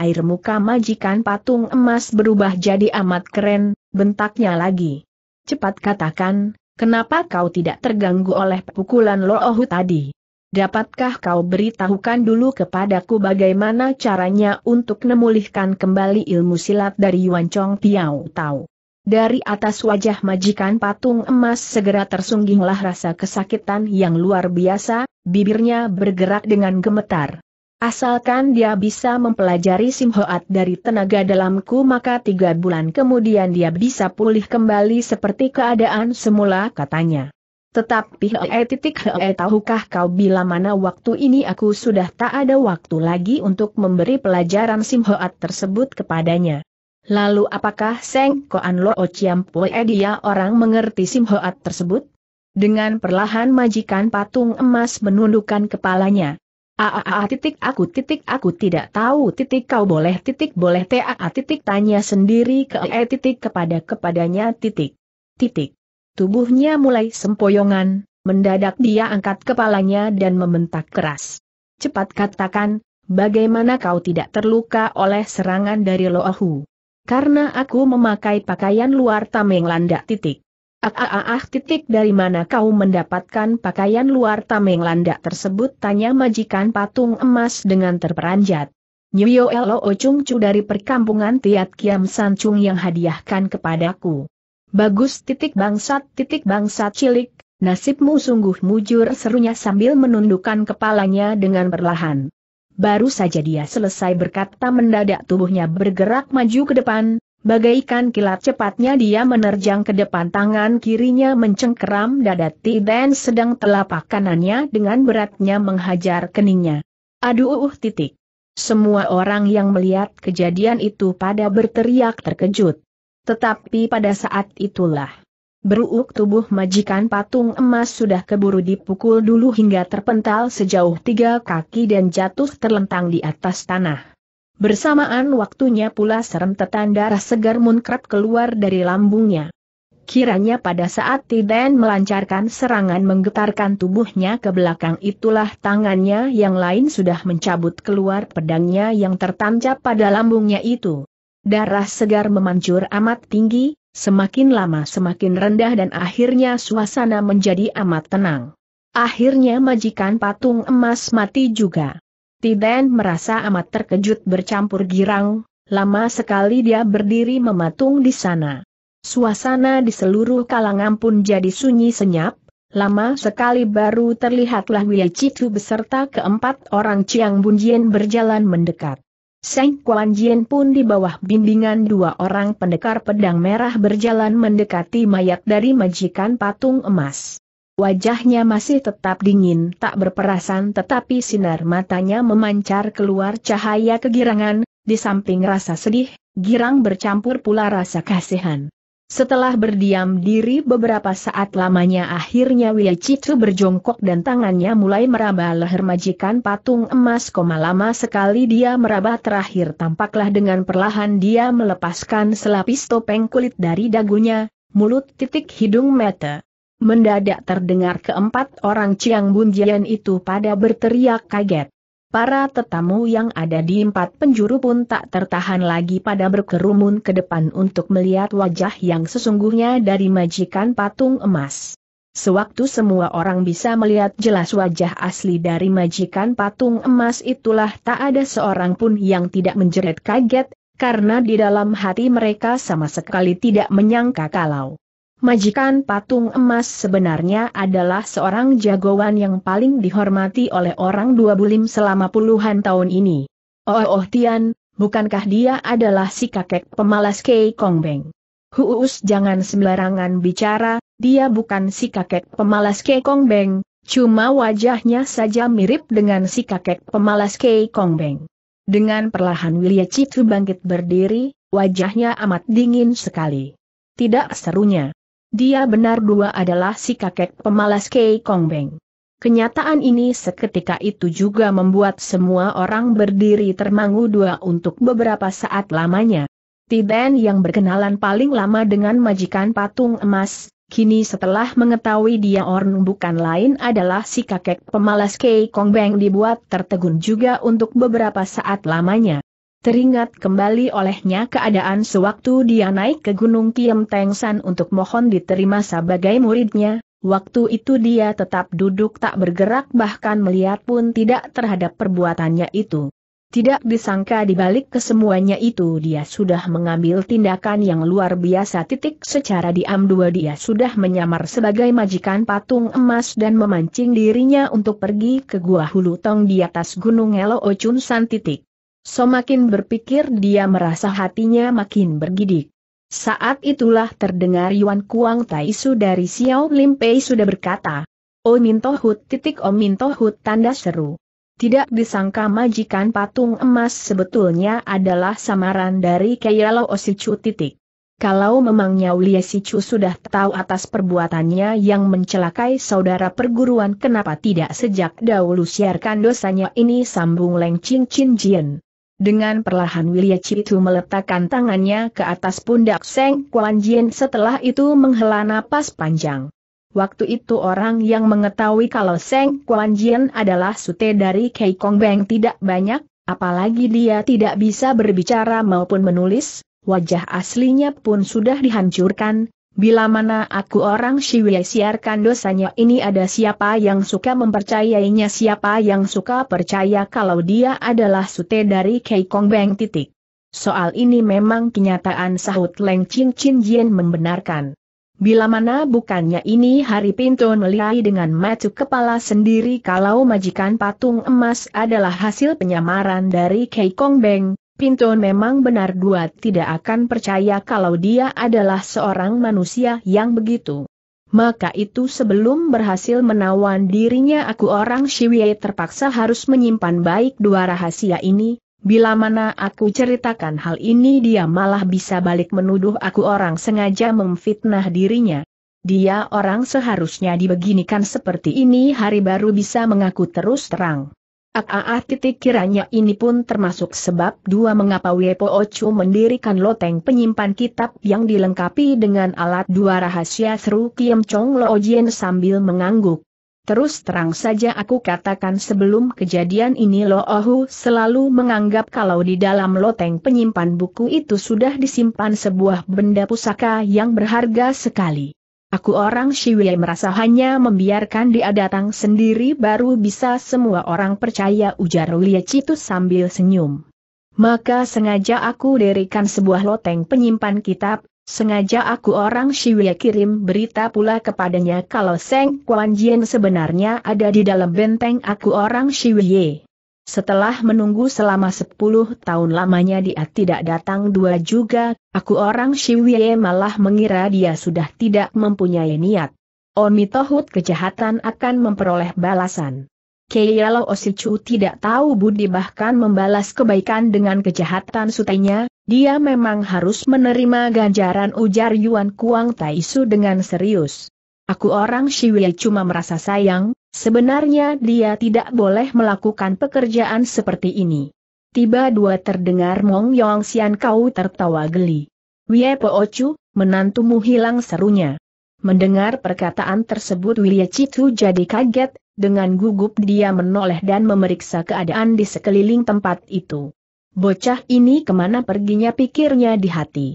Air muka majikan patung emas berubah jadi amat keren, bentaknya lagi. Cepat katakan, kenapa kau tidak terganggu oleh pukulan Loohu tadi? Dapatkah kau beritahukan dulu kepadaku bagaimana caranya untuk memulihkan kembali ilmu silat dari Yuan Chong Piao Tao? Dari atas wajah majikan patung emas segera tersungginglah rasa kesakitan yang luar biasa, bibirnya bergerak dengan gemetar. Asalkan dia bisa mempelajari Simhoat dari tenaga dalamku maka tiga bulan kemudian dia bisa pulih kembali seperti keadaan semula katanya. Tetapi hee titik hee tahukah kau bila mana waktu ini aku sudah tak ada waktu lagi untuk memberi pelajaran Simhoat tersebut kepadanya. Lalu apakah Seng Koan Lo Ociam Pue dia orang mengerti Simhoat tersebut? Dengan perlahan majikan patung emas menundukkan kepalanya. Aa titik aku titik aku tidak tahu titik kau boleh titik boleh taa titik tanya sendiri ke ee titik kepada kepadanya titik. Titik. Tubuhnya mulai sempoyongan, mendadak dia angkat kepalanya dan membentak keras. Cepat katakan, bagaimana kau tidak terluka oleh serangan dari Loahu? Karena aku memakai pakaian luar tameng landak titik. Ah, titik dari mana kau mendapatkan pakaian luar tameng landak tersebut? Tanya majikan patung emas dengan terperanjat. Nyuyo Elo Ocung Chu dari perkampungan Tiat Kiam Sancung yang hadiahkan kepadaku. Bagus titik bangsat titik bangsat cilik, nasibmu sungguh mujur serunya sambil menundukkan kepalanya dengan perlahan. Baru saja dia selesai berkata mendadak tubuhnya bergerak maju ke depan, Bagaikan kilat cepatnya dia menerjang ke depan tangan kirinya mencengkeram dada Ti dan sedang telapak kanannya dengan beratnya menghajar keningnya. Aduh uh titik. Semua orang yang melihat kejadian itu pada berteriak terkejut. Tetapi pada saat itulah. Beruuk tubuh majikan patung emas sudah keburu dipukul dulu hingga terpental sejauh tiga kaki dan jatuh terlentang di atas tanah. Bersamaan waktunya pula serentetan darah segar munkrat keluar dari lambungnya. Kiranya pada saat Tiden melancarkan serangan menggetarkan tubuhnya ke belakang itulah tangannya yang lain sudah mencabut keluar pedangnya yang tertancap pada lambungnya itu. Darah segar memancur amat tinggi, semakin lama semakin rendah dan akhirnya suasana menjadi amat tenang. Akhirnya majikan patung emas mati juga. Tiben merasa amat terkejut bercampur girang, lama sekali dia berdiri mematung di sana. Suasana di seluruh kalangan pun jadi sunyi senyap, lama sekali baru terlihatlah Chitu beserta keempat orang Chiang Bunjian berjalan mendekat. Seng Kuan Jien pun di bawah bimbingan dua orang pendekar pedang merah berjalan mendekati mayat dari majikan patung emas. Wajahnya masih tetap dingin tak berperasan tetapi sinar matanya memancar keluar cahaya kegirangan, di samping rasa sedih, girang bercampur pula rasa kasihan. Setelah berdiam diri beberapa saat lamanya akhirnya Chitu berjongkok dan tangannya mulai meraba leher majikan patung emas. Lama sekali dia meraba terakhir tampaklah dengan perlahan dia melepaskan selapis topeng kulit dari dagunya, mulut titik hidung mata. Mendadak terdengar keempat orang Chiang Bunjian itu pada berteriak kaget. Para tetamu yang ada di empat penjuru pun tak tertahan lagi pada berkerumun ke depan untuk melihat wajah yang sesungguhnya dari majikan patung emas. Sewaktu semua orang bisa melihat jelas wajah asli dari majikan patung emas itulah tak ada seorang pun yang tidak menjerit kaget, karena di dalam hati mereka sama sekali tidak menyangka kalau Majikan patung emas sebenarnya adalah seorang jagoan yang paling dihormati oleh orang dua bulim selama puluhan tahun ini. Oh, oh Tian, bukankah dia adalah si kakek pemalas Kei Beng? Huus jangan sembarangan bicara, dia bukan si kakek pemalas Kei Beng, cuma wajahnya saja mirip dengan si kakek pemalas Kei Beng. Dengan perlahan Wilia Chitu bangkit berdiri, wajahnya amat dingin sekali. Tidak serunya. Dia benar dua adalah si kakek pemalas Kei Kong Beng. Kenyataan ini seketika itu juga membuat semua orang berdiri termangu dua untuk beberapa saat lamanya. Tiden yang berkenalan paling lama dengan majikan patung emas, kini setelah mengetahui dia orang bukan lain adalah si kakek pemalas Kei Kong Beng dibuat tertegun juga untuk beberapa saat lamanya. Teringat kembali olehnya keadaan sewaktu dia naik ke Gunung Kiem Teng San untuk mohon diterima sebagai muridnya, waktu itu dia tetap duduk tak bergerak bahkan melihat pun tidak terhadap perbuatannya itu. Tidak disangka dibalik kesemuanya itu dia sudah mengambil tindakan yang luar biasa titik secara diam dua dia sudah menyamar sebagai majikan patung emas dan memancing dirinya untuk pergi ke Gua Hulu Tong di atas Gunung Elo Ochun San titik. Semakin berpikir dia merasa hatinya makin bergidik. Saat itulah terdengar Yuan Kuang Tai Su dari Xiao Lim Pei sudah berkata, O Mintohut titik O Mintohut tanda seru. Tidak disangka majikan patung emas sebetulnya adalah samaran dari Keialo Osichu titik. Kalau memangnya Ulia Sichu sudah tahu atas perbuatannya yang mencelakai saudara perguruan kenapa tidak sejak dahulu siarkan dosanya ini sambung Leng Ching Chin Jin. Dengan perlahan Wilya itu meletakkan tangannya ke atas pundak Seng Kuan Jin setelah itu menghela napas panjang. Waktu itu orang yang mengetahui kalau Seng Kuan Jin adalah sute dari Kei Kong Beng tidak banyak, apalagi dia tidak bisa berbicara maupun menulis, wajah aslinya pun sudah dihancurkan, Bila mana aku orang Shiwei siarkan dosanya ini ada siapa yang suka mempercayainya siapa yang suka percaya kalau dia adalah sute dari Kei Kong Beng titik. Soal ini memang kenyataan sahut Leng Chin Chin Jien membenarkan. Bila mana bukannya ini hari pintu meliai dengan matu kepala sendiri kalau majikan patung emas adalah hasil penyamaran dari Kei Kong Beng, Pintu memang benar dua tidak akan percaya kalau dia adalah seorang manusia yang begitu. Maka itu sebelum berhasil menawan dirinya aku orang Shiwie terpaksa harus menyimpan baik dua rahasia ini, bila mana aku ceritakan hal ini dia malah bisa balik menuduh aku orang sengaja memfitnah dirinya. Dia orang seharusnya dibeginikan seperti ini hari baru bisa mengaku terus terang. Aa titik kiranya ini pun termasuk sebab dua mengapa Wepo Ocu mendirikan loteng penyimpan kitab yang dilengkapi dengan alat dua rahasia seru Kiem Chong Lo Jien sambil mengangguk. Terus terang saja aku katakan sebelum kejadian ini Lo Ohu selalu menganggap kalau di dalam loteng penyimpan buku itu sudah disimpan sebuah benda pusaka yang berharga sekali. Aku orang Shiwei merasa hanya membiarkan dia datang sendiri baru bisa semua orang percaya ujar Lia Citu sambil senyum. Maka sengaja aku dirikan sebuah loteng penyimpan kitab, sengaja aku orang Shiwei kirim berita pula kepadanya kalau Seng Kuan Jin sebenarnya ada di dalam benteng aku orang Shiwei. Setelah menunggu selama sepuluh tahun lamanya dia tidak datang dua juga, aku orang Shiwie malah mengira dia sudah tidak mempunyai niat. Omitohut Tohut kejahatan akan memperoleh balasan. Keiralo Osichu tidak tahu budi bahkan membalas kebaikan dengan kejahatan sutenya, dia memang harus menerima ganjaran ujar Yuan Kuang Taisu dengan serius. Aku orang Shiwie cuma merasa sayang, Sebenarnya dia tidak boleh melakukan pekerjaan seperti ini. Tiba dua terdengar Mong Yong Xian Kau tertawa geli. Wie Po Chu, menantumu hilang serunya. Mendengar perkataan tersebut William Citu jadi kaget, dengan gugup dia menoleh dan memeriksa keadaan di sekeliling tempat itu. Bocah ini kemana perginya pikirnya di hati.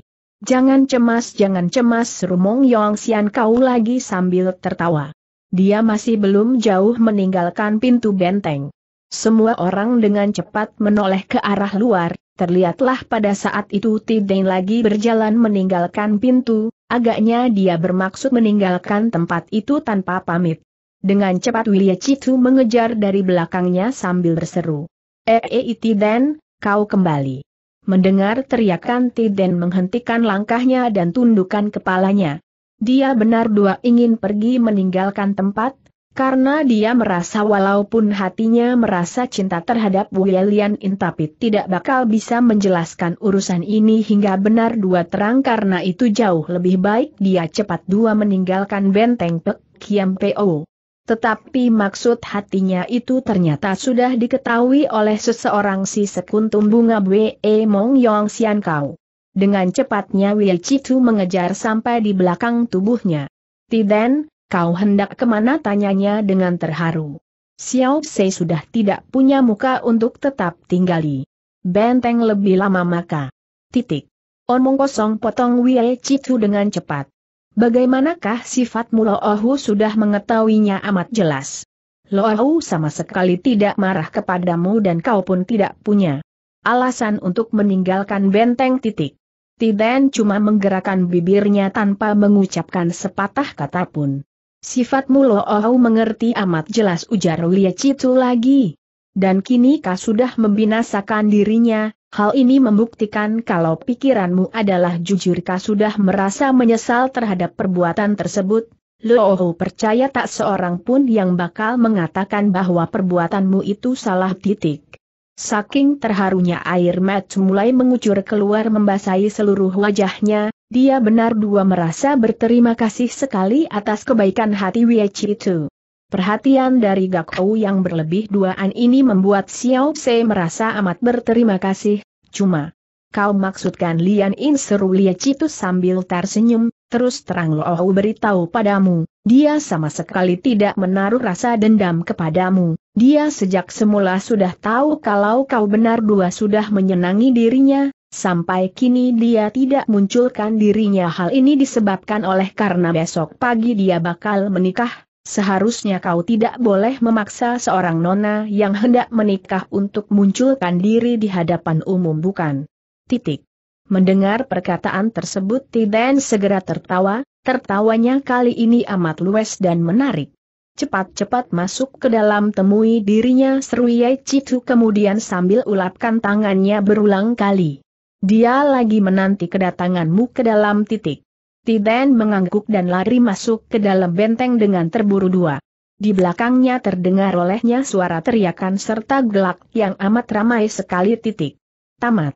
Jangan cemas jangan cemas seru Mong Yong Xian Kau lagi sambil tertawa. Dia masih belum jauh meninggalkan pintu benteng. Semua orang dengan cepat menoleh ke arah luar, terlihatlah pada saat itu Tideng lagi berjalan meninggalkan pintu, agaknya dia bermaksud meninggalkan tempat itu tanpa pamit. Dengan cepat William Citu mengejar dari belakangnya sambil berseru. eh, eh Tideng, kau kembali. Mendengar teriakan Tiden menghentikan langkahnya dan tundukkan kepalanya dia benar dua ingin pergi meninggalkan tempat, karena dia merasa walaupun hatinya merasa cinta terhadap In Intapit tidak bakal bisa menjelaskan urusan ini hingga benar dua terang karena itu jauh lebih baik dia cepat dua meninggalkan benteng Pek Kiam Po. Tetapi maksud hatinya itu ternyata sudah diketahui oleh seseorang si sekuntum bunga Bwe Mong Yong Sian Kau. Dengan cepatnya Wei Chitu mengejar sampai di belakang tubuhnya. Tiden, kau hendak kemana tanyanya dengan terharu. Xiao Sei sudah tidak punya muka untuk tetap tinggali. Benteng lebih lama maka. Titik. Omong kosong potong Wei Chitu dengan cepat. Bagaimanakah sifat Mula Ohu sudah mengetahuinya amat jelas. Lo Loahu sama sekali tidak marah kepadamu dan kau pun tidak punya alasan untuk meninggalkan benteng titik. Tiden cuma menggerakkan bibirnya tanpa mengucapkan sepatah kata pun. Sifatmu Loohau mengerti amat jelas ujar Lia Citu lagi. Dan kini kau sudah membinasakan dirinya, hal ini membuktikan kalau pikiranmu adalah jujur kau sudah merasa menyesal terhadap perbuatan tersebut. Loohau percaya tak seorang pun yang bakal mengatakan bahwa perbuatanmu itu salah titik. Saking terharunya air mat mulai mengucur keluar membasahi seluruh wajahnya, dia benar dua merasa berterima kasih sekali atas kebaikan hati Wieci itu. Perhatian dari Gakou yang berlebih duaan ini membuat Xiao Se merasa amat berterima kasih, cuma. Kau maksudkan Lian In seru Lieci itu sambil tersenyum, Terus terang Lohu beritahu padamu, dia sama sekali tidak menaruh rasa dendam kepadamu, dia sejak semula sudah tahu kalau kau benar dua sudah menyenangi dirinya, sampai kini dia tidak munculkan dirinya hal ini disebabkan oleh karena besok pagi dia bakal menikah, seharusnya kau tidak boleh memaksa seorang nona yang hendak menikah untuk munculkan diri di hadapan umum bukan? Titik. Mendengar perkataan tersebut Tiden segera tertawa, tertawanya kali ini amat luas dan menarik. Cepat-cepat masuk ke dalam temui dirinya seru Ye Citu kemudian sambil ulapkan tangannya berulang kali. Dia lagi menanti kedatanganmu ke dalam titik. Tiden mengangguk dan lari masuk ke dalam benteng dengan terburu dua. Di belakangnya terdengar olehnya suara teriakan serta gelak yang amat ramai sekali titik. Tamat.